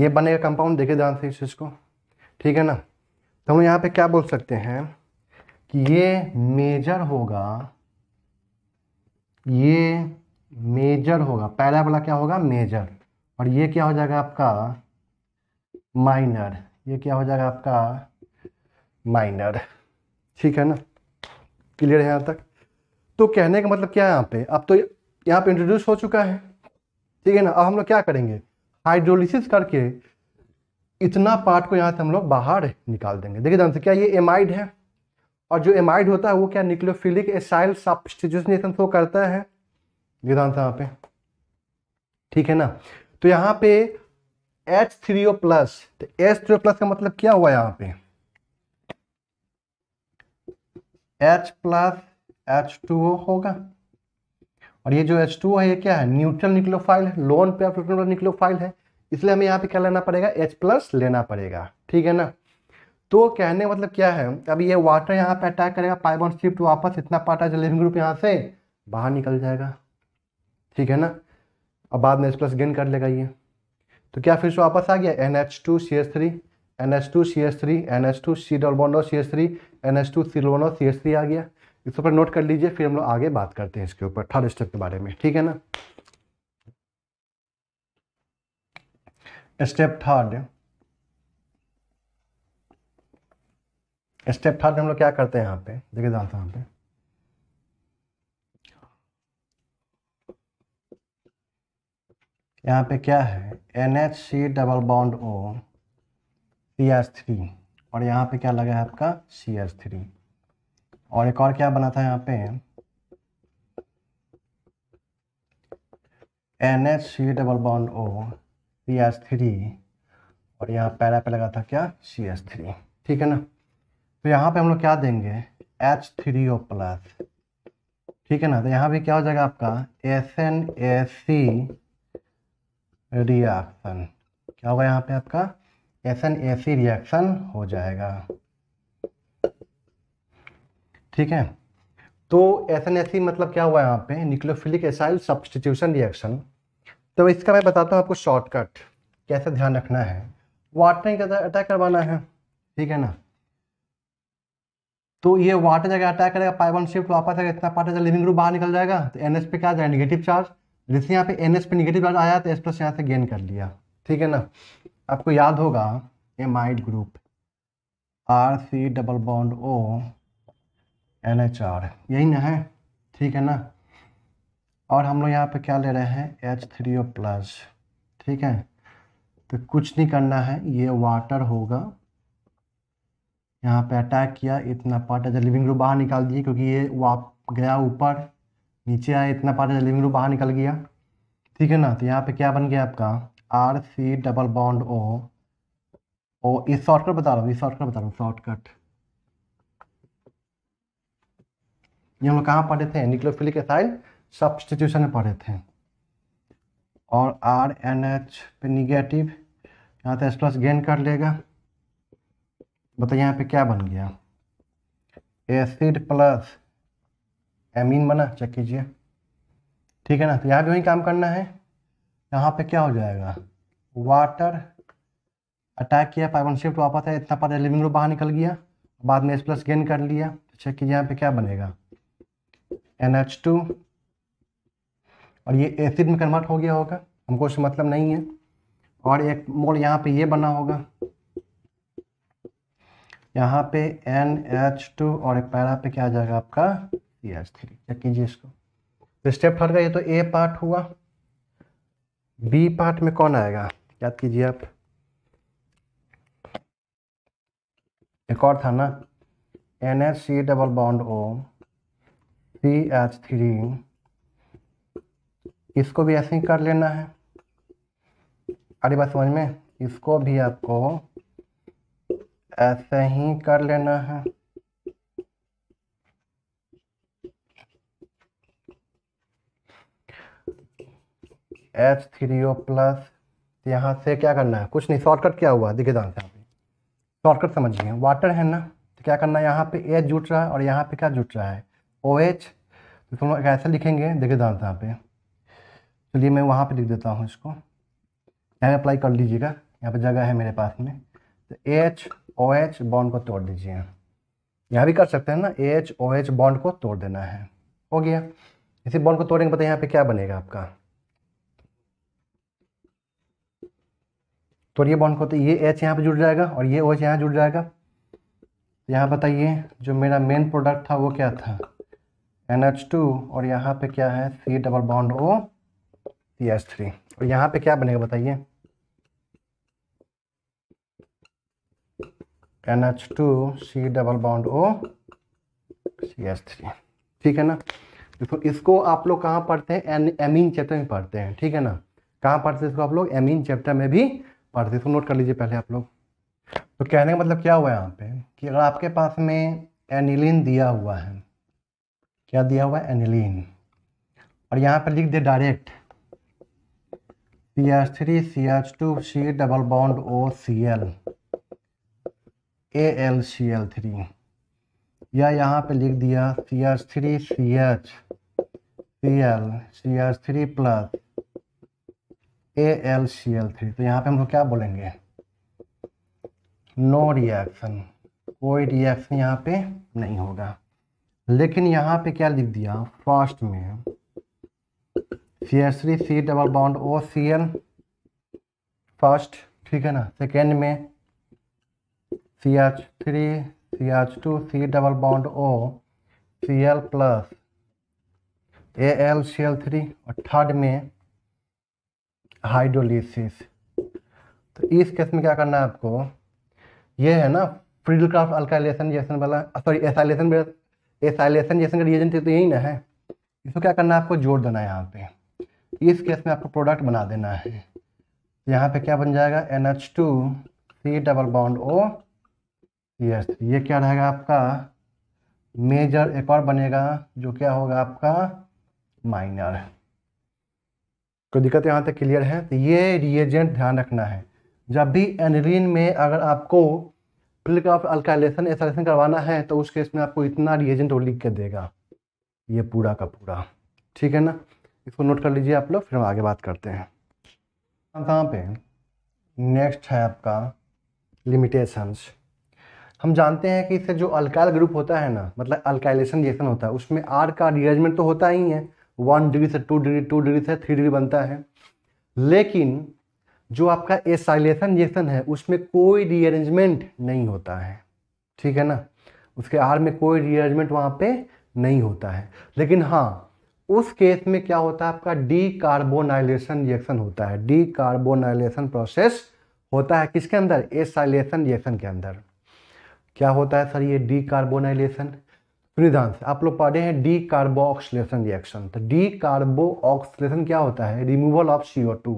ये बनेगा कंपाउंड देखे ध्यान से इस चीज़ को ठीक है ना तो हम यहाँ पे क्या बोल सकते हैं कि ये मेजर होगा ये मेजर होगा पहला वाला क्या होगा मेजर और ये क्या हो जाएगा आपका माइनर ये क्या हो जाएगा आपका माइनर ठीक है ना क्लियर है यहाँ तक तो कहने का मतलब क्या है यहाँ पे अब तो यहाँ पे इंट्रोड्यूस हो चुका है ठीक है ना अब हम लोग क्या करेंगे हाइड्रोलिसिस करके इतना पार्ट को यहाँ से हम लोग बाहर निकाल देंगे देखिए ध्यान से क्या ये एमाइड है और जो एमाइड होता है वो क्या निक्लोफिलिक एसाइल सब्सटीट्यूशनेशन शो करता है ध्यान से यहाँ पे ठीक है ना तो यहाँ पे एच थ्री ओ प्लस तो एच थ्री ओ प्लस का मतलब क्या हुआ यहाँ पे H plus H two O होगा और ये जो एच टू है ये क्या है न्यूट्रल न्यूक्लियोफाइल है लोन पे फ्लोटिन न्यूक्लियोफाइल है इसलिए हमें यहाँ पे क्या लेना पड़ेगा एच प्लस लेना पड़ेगा ठीक है ना तो कहने मतलब क्या है अब ये वाटर यहाँ पे अटैक करेगा पाइप पाइबॉन शिफ्ट वापस इतना पार्ट है लिविंग ग्रुप यहाँ से बाहर निकल जाएगा ठीक है ना अब बाद में एच प्लस गेन कर लेगा ये तो क्या फिर से वापस आ गया N H two C S three N H two C S three N H two C double bond O C S three N H two C double bond O C S three आ गया इस ऊपर नोट कर लीजिए फिर हम लोग आगे बात करते हैं इसके ऊपर थर्ड स्टेप के बारे में ठीक है ना स्टेप थर्ड स्टेप थर्ड हम लोग क्या करते हैं यहाँ पे देखिए जानते हैं यहाँ पे यहाँ पे क्या है N H C double bound O C S three और यहाँ पे क्या लगा है आपका सी एस थ्री और एक और क्या बना था यहाँ पे N H C double bond O C S three और यहाँ पैरा पे लगा था क्या सी एस थ्री ठीक है ना तो यहाँ पे हम लोग क्या देंगे एच थ्री ओ प्लस ठीक है ना तो यहाँ भी क्या हो जाएगा आपका S N A C reaction क्या होगा यहाँ पे आपका S N A C reaction हो जाएगा ठीक है तो एस एन एस सी मतलब क्या हुआ यहाँ पे निक्लोफिलिक एसाइल सब्सटीट्यूशन रिएक्शन तो इसका मैं बताता हूँ आपको शॉर्टकट कैसे ध्यान रखना है वाटर के अटैक करवाना है ठीक है ना तो ये वाटर जगह अटैक करेगा पाई वन शिफ्ट वापस आएगा इतना पार्ट लिविंग ग्रुप बाहर निकल जाएगा तो एन एस पे क्या जाएगा निगेटिव चार्ज जैसे यहाँ पे एन एस पे निगेटिव चार्ज आया तो एस प्लस यहाँ से गेन कर लिया ठीक है ना आपको याद होगा amide group R C double bond O L H R यही ना है ठीक है ना और हम लोग यहाँ पे क्या ले रहे हैं एच थ्री ओ प्लस ठीक है तो कुछ नहीं करना है ये वाटर होगा यहाँ पे अटैक किया इतना पार्ट है लिविंग रूम बाहर निकाल दिए क्योंकि ये वाप गया ऊपर नीचे आया इतना पार्ट है लिविंग रूम बाहर निकल गया ठीक है ना तो यहाँ पे क्या बन गया आपका R C double bond O O इस शॉर्टकट बता रहा हूँ इस शॉर्टकट बता रहा हूँ शॉर्टकट ये हम लोग कहाँ पढ़े थे न्यूक्लोफिलिक एसाइल सब्सटीट्यूशन में पढ़े थे और आर एन एच पे निगेटिव यहाँ एस प्लस गेन कर लेगा बताइए यहाँ पे क्या बन गया एसिड प्लस एमीन बना चेक कीजिए ठीक है ना तो यहाँ पर वही काम करना है यहाँ पे क्या हो जाएगा वाटर अटैक किया पाइवन शिफ्ट वापस है इतना लिविंग एलिविंग बाहर निकल गया बाद में एस प्लस गेन कर लिया चेक तो कीजिए यहाँ पे क्या बनेगा NH2 और ये एसिड में कन्वर्ट हो गया होगा हमको उससे मतलब नहीं है और एक मोल यहाँ पे ये बना होगा यहाँ पे NH2 और एक पैरा पे क्या आ जाएगा आपका सी एच थ्री चेक कीजिए इसको तो स्टेप थर्ड का ये तो ए पार्ट हुआ बी पार्ट में कौन आएगा याद कीजिए आप एक और था ना N H C double bond O C H three इसको भी ऐसे ही कर लेना है अरे बात समझ में इसको भी आपको ऐसे ही कर लेना है एच थ्री ओ प्लस यहाँ से क्या करना है कुछ नहीं शॉर्टकट क्या हुआ दिखे दान से आप शॉर्टकट समझिए वाटर है ना तो क्या करना है यहाँ पे एच जुट रहा है और यहाँ पे क्या जुट रहा है ओ एच तो तुम लोग ऐसा लिखेंगे देखिए दान यहाँ पे चलिए मैं वहाँ पे लिख देता हूँ इसको यहाँ अप्लाई कर लीजिएगा यहाँ पे जगह है मेरे पास में तो A H O H bond को तोड़ दीजिए यहाँ भी कर सकते हैं ना A H O H bond को तोड़ देना है हो गया इसी बॉन्ड को तोड़ेंगे पता यहाँ पे क्या बनेगा आपका तोड़िए बॉन्ड को तो ये एच यहाँ पे जुड़ जाएगा और ये ओ एच यहाँ जुड़ जाएगा तो यहाँ बताइए जो मेरा मेन प्रोडक्ट था वो क्या था एन एच टू और यहाँ पे क्या है C double bond O C H three और यहाँ पे क्या बनेगा बताइए N H two C double bond O C H three ठीक है ना देखो इसको आप लोग कहाँ पढ़ते हैं एन एमीन चैप्टर में पढ़ते हैं ठीक है ना कहाँ पढ़ते हैं इसको आप लोग एमीन चैप्टर में भी पढ़ते हैं इसको नोट कर लीजिए पहले आप लोग तो कहने का मतलब क्या हुआ यहाँ पे कि अगर आपके पास में एनिलिन दिया हुआ है क्या दिया हुआ है एनिलीन और यहाँ पर लिख दे direct P H three C H two C double bound O C L A L C L three या यहाँ पे लिख दिया C H three C H C L C H three plus A L C L three तो यहाँ पे हम लोग क्या बोलेंगे नो रिएक्शन कोई रिएक्शन यहाँ पे नहीं होगा लेकिन यहाँ पे क्या लिख दिया फर्स्ट में C S three C double bound O C N first ठीक है ना सेकेंड में C H three C H two C double bound O C L plus A L C L three और थर्ड में हाइड्रोलिसिस तो इस केस में क्या करना है आपको ये है ना फ्रीडल क्राफ्ट अल्काइलेशन जैसन वाला सॉरी एसाइलेशन ये साइलेसनाइजेशन का रिएजेंट तो यही ना है इसको क्या करना है आपको जोड़ देना है यहाँ पे इस केस में आपको प्रोडक्ट बना देना है यहाँ पे क्या बन जाएगा N H two C double bound O yes ये क्या रहेगा आपका मेजर एक और बनेगा जो क्या होगा आपका माइनर कोई दिक्कत यहाँ तक क्लियर है तो ये रिएजेंट ध्यान रखना है जब भी एनरिन में अगर आपको फिर आप अल्काइलेशन एसाइलेशन करवाना है तो उस केस में आपको इतना रिएजेंट वो लिख के देगा ये पूरा का पूरा ठीक है ना इसको नोट कर लीजिए आप लोग फिर हम आगे बात करते हैं कहाँ पे नेक्स्ट है आपका लिमिटेशंस हम जानते हैं कि इससे जो अल्काइल ग्रुप होता है ना मतलब अल्काइलेशन जैसन होता है उसमें आर का रिएजमेंट तो होता ही है वन डिग्री से टू डिग्री टू डिग्री से थ्री डिग्री बनता है लेकिन जो आपका एसाइलेशन है उसमें कोई रीअरेंजमेंट नहीं होता है ठीक है ना उसके आर में कोई रीअरेंजमेंट वहाँ पे नहीं होता है लेकिन हाँ उस केस में क्या होता है आपका डी कार्बोनाइलेशन रिएक्शन होता है डी कार्बोनाइलेशन प्रोसेस होता है किसके अंदर एसाइलेशन रिएक्शन के अंदर क्या होता है सर ये डी कार्बोनाइलेशन ध्यान से आप लोग पढ़े हैं डी कार्बो ऑक्सलेशन रिएक्शन तो डी कार्बो ऑक्सलेशन क्या होता है removal of C O two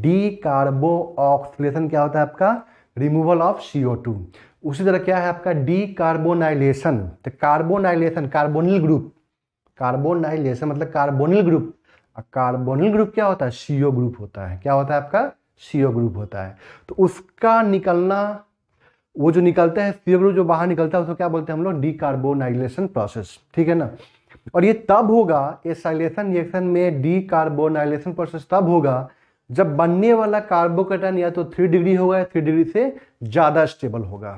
decarboxylation क्या होता है आपका रिमूवल ऑफ सीओ टू उसी तरह क्या है आपका डी कार्बोनाइलेशन तो कार्बोनाइलेशन कार्बोनिल ग्रुप कार्बोनाइलेशन मतलब कार्बोनिल ग्रुप कार्बोनिल ग्रुप क्या होता है सीओ ग्रुप होता है क्या होता है आपका सीओ ग्रुप होता है तो उसका निकलना वो जो निकलता है सीओ ग्रुप जो बाहर निकलता है उसको क्या बोलते हैं हम लोग डी कार्बोनाइलेशन प्रोसेस ठीक है ना और ये तब होगा ये साइलेशन रिएक्शन में डी कार्बोनाइलेशन प्रोसेस तब होगा जब बनने वाला कार्बोकेटन या तो थ्री डिग्री होगा या थ्री डिग्री से ज़्यादा स्टेबल होगा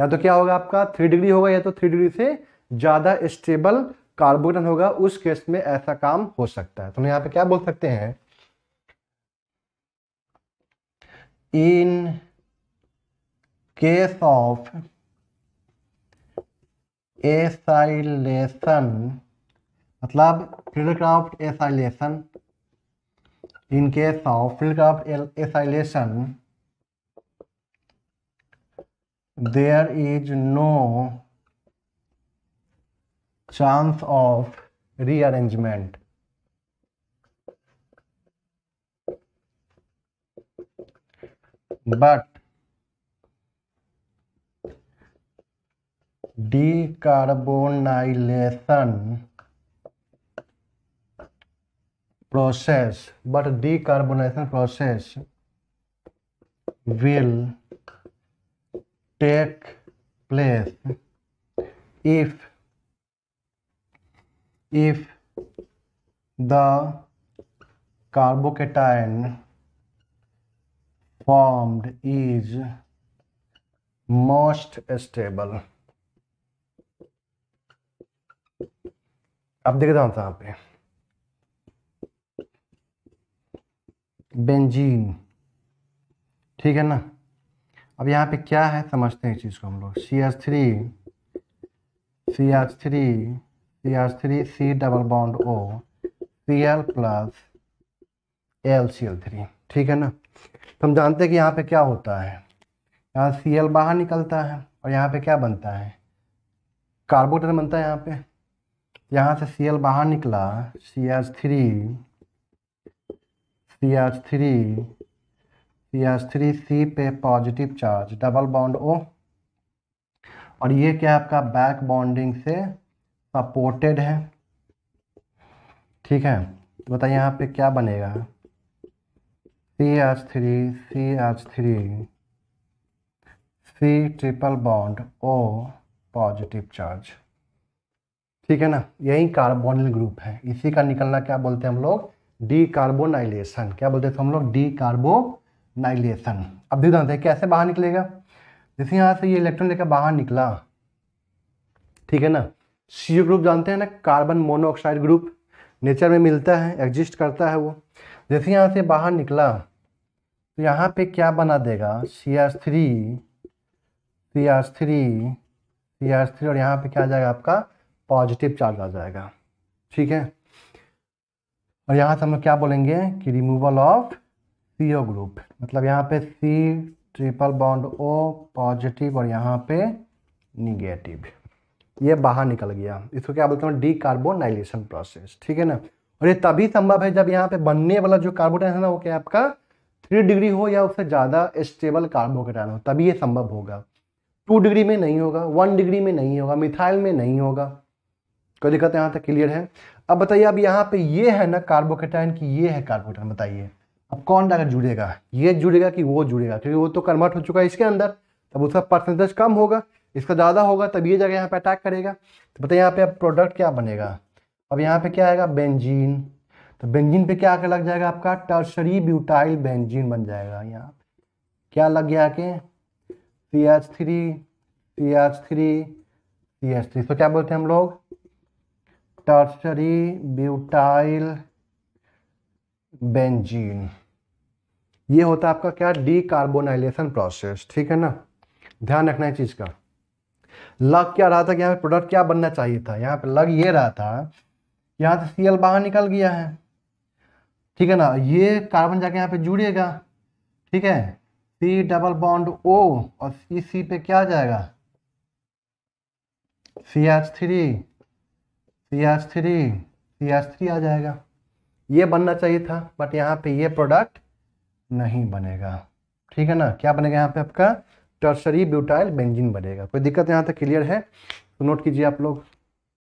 या तो क्या होगा आपका थ्री डिग्री होगा या तो थ्री डिग्री से ज़्यादा स्टेबल कार्बोकेटन होगा उस केस में ऐसा काम हो सकता है तो यहाँ पे क्या बोल सकते हैं इन केस ऑफ एसाइलेशन मतलब Friedel Crafts acylation in case of filter acylation there is no chance of rearrangement but decarbonylation process but decarbonization process will take place if if the carbocation formed is most stable अब देखते हैं यहाँ पे बेंजीन ठीक है ना अब यहाँ पे क्या है समझते हैं इस चीज़ को हम लोग C H three C H three C H three C double bond O C L plus L C L three ठीक है ना तो हम जानते हैं कि यहाँ पे क्या होता है यहाँ सी एल बाहर निकलता है और यहाँ पे क्या बनता है कार्बोटर बनता है यहाँ पे यहाँ से सी एल बाहर निकला C H three C H three C H three C पे positive charge double bond O और ये क्या आपका बैक बॉन्डिंग से सपोर्टेड है ठीक है तो बताइए यहाँ पे क्या बनेगा C H three C H three C triple bond O positive charge ठीक है ना यही कार्बोनिल ग्रुप है इसी का निकलना क्या बोलते हैं हम लोग डी कार्बोनाइलेशन क्या बोलते थे हम लोग डी कार्बोनाइलेशन अब ध्यान हैं कैसे बाहर निकलेगा जैसे यहाँ से ये इलेक्ट्रॉन लेकर बाहर निकला ठीक है ना सी ग्रुप जानते हैं ना कार्बन मोनोऑक्साइड ग्रुप नेचर में मिलता है एग्जिस्ट करता है वो जैसे यहाँ से बाहर निकला तो यहाँ पे क्या बना देगा C R three C R three C R three और यहाँ पे क्या आ जाएगा आपका पॉजिटिव चार्ज आ जाएगा ठीक है और यहाँ से हम लोग क्या बोलेंगे कि removal of C O group मतलब यहाँ पे C triple bond O positive और यहाँ पे निगेटिव ये बाहर निकल गया इसको क्या बोलते हैं डी कार्बोनाइलेशन प्रोसेस ठीक है ना और ये तभी संभव है जब यहाँ पे बनने वाला जो कार्बोकेटाइन है ना वो क्या आपका थ्री डिग्री हो या उससे ज़्यादा स्टेबल कार्बोकेटाइन हो तभी ये संभव होगा टू डिग्री में नहीं होगा वन डिग्री में नहीं होगा मिथाइल में नहीं होगा कोई दिक्कत यहाँ तक क्लियर है अब बताइए अब यहाँ पे ये है ना कार्बोकेटाइन की ये है कार्बोकेटाइन बताइए अब कौन डायरेक्ट जुड़ेगा ये जुड़ेगा कि वो जुड़ेगा क्योंकि वो तो कन्वर्ट हो चुका है इसके अंदर तब उसका परसेंटेज कम होगा इसका ज़्यादा होगा तब ये जगह यहाँ पे अटैक करेगा तो बताइए यहाँ पे अब प्रोडक्ट क्या बनेगा अब यहाँ पे क्या आएगा बेंजीन तो बेंजीन पे क्या आकर लग जाएगा आपका टर्शरी ब्यूटाइल बेंजीन बन जाएगा यहाँ क्या लग गया के C H three C H three C H three इसको क्या बोलते हैं हम लोग टर्सरी ब्यूटाइल बेंजीन ये होता है आपका क्या डी कार्बोनाइलेशन प्रोसेस ठीक है ना ध्यान रखना है चीज़ का लग क्या रहा था कि यहाँ पे प्रोडक्ट क्या बनना चाहिए था यहाँ पे लग ये रहा था यहाँ से सीएल बाहर निकल गया है ठीक है ना ये कार्बन जाके यहाँ पे जुड़ेगा ठीक है सी डबल बॉन्ड ओ और सी सी पे क्या जाएगा C H three C S three C S three आ जाएगा ये बनना चाहिए था बट यहाँ पे ये प्रोडक्ट नहीं बनेगा ठीक है ना क्या बनेगा यहाँ पे आपका टर्सरी ब्यूटाइल बेंजिन बनेगा कोई दिक्कत यहाँ तक क्लियर है तो नोट कीजिए आप लोग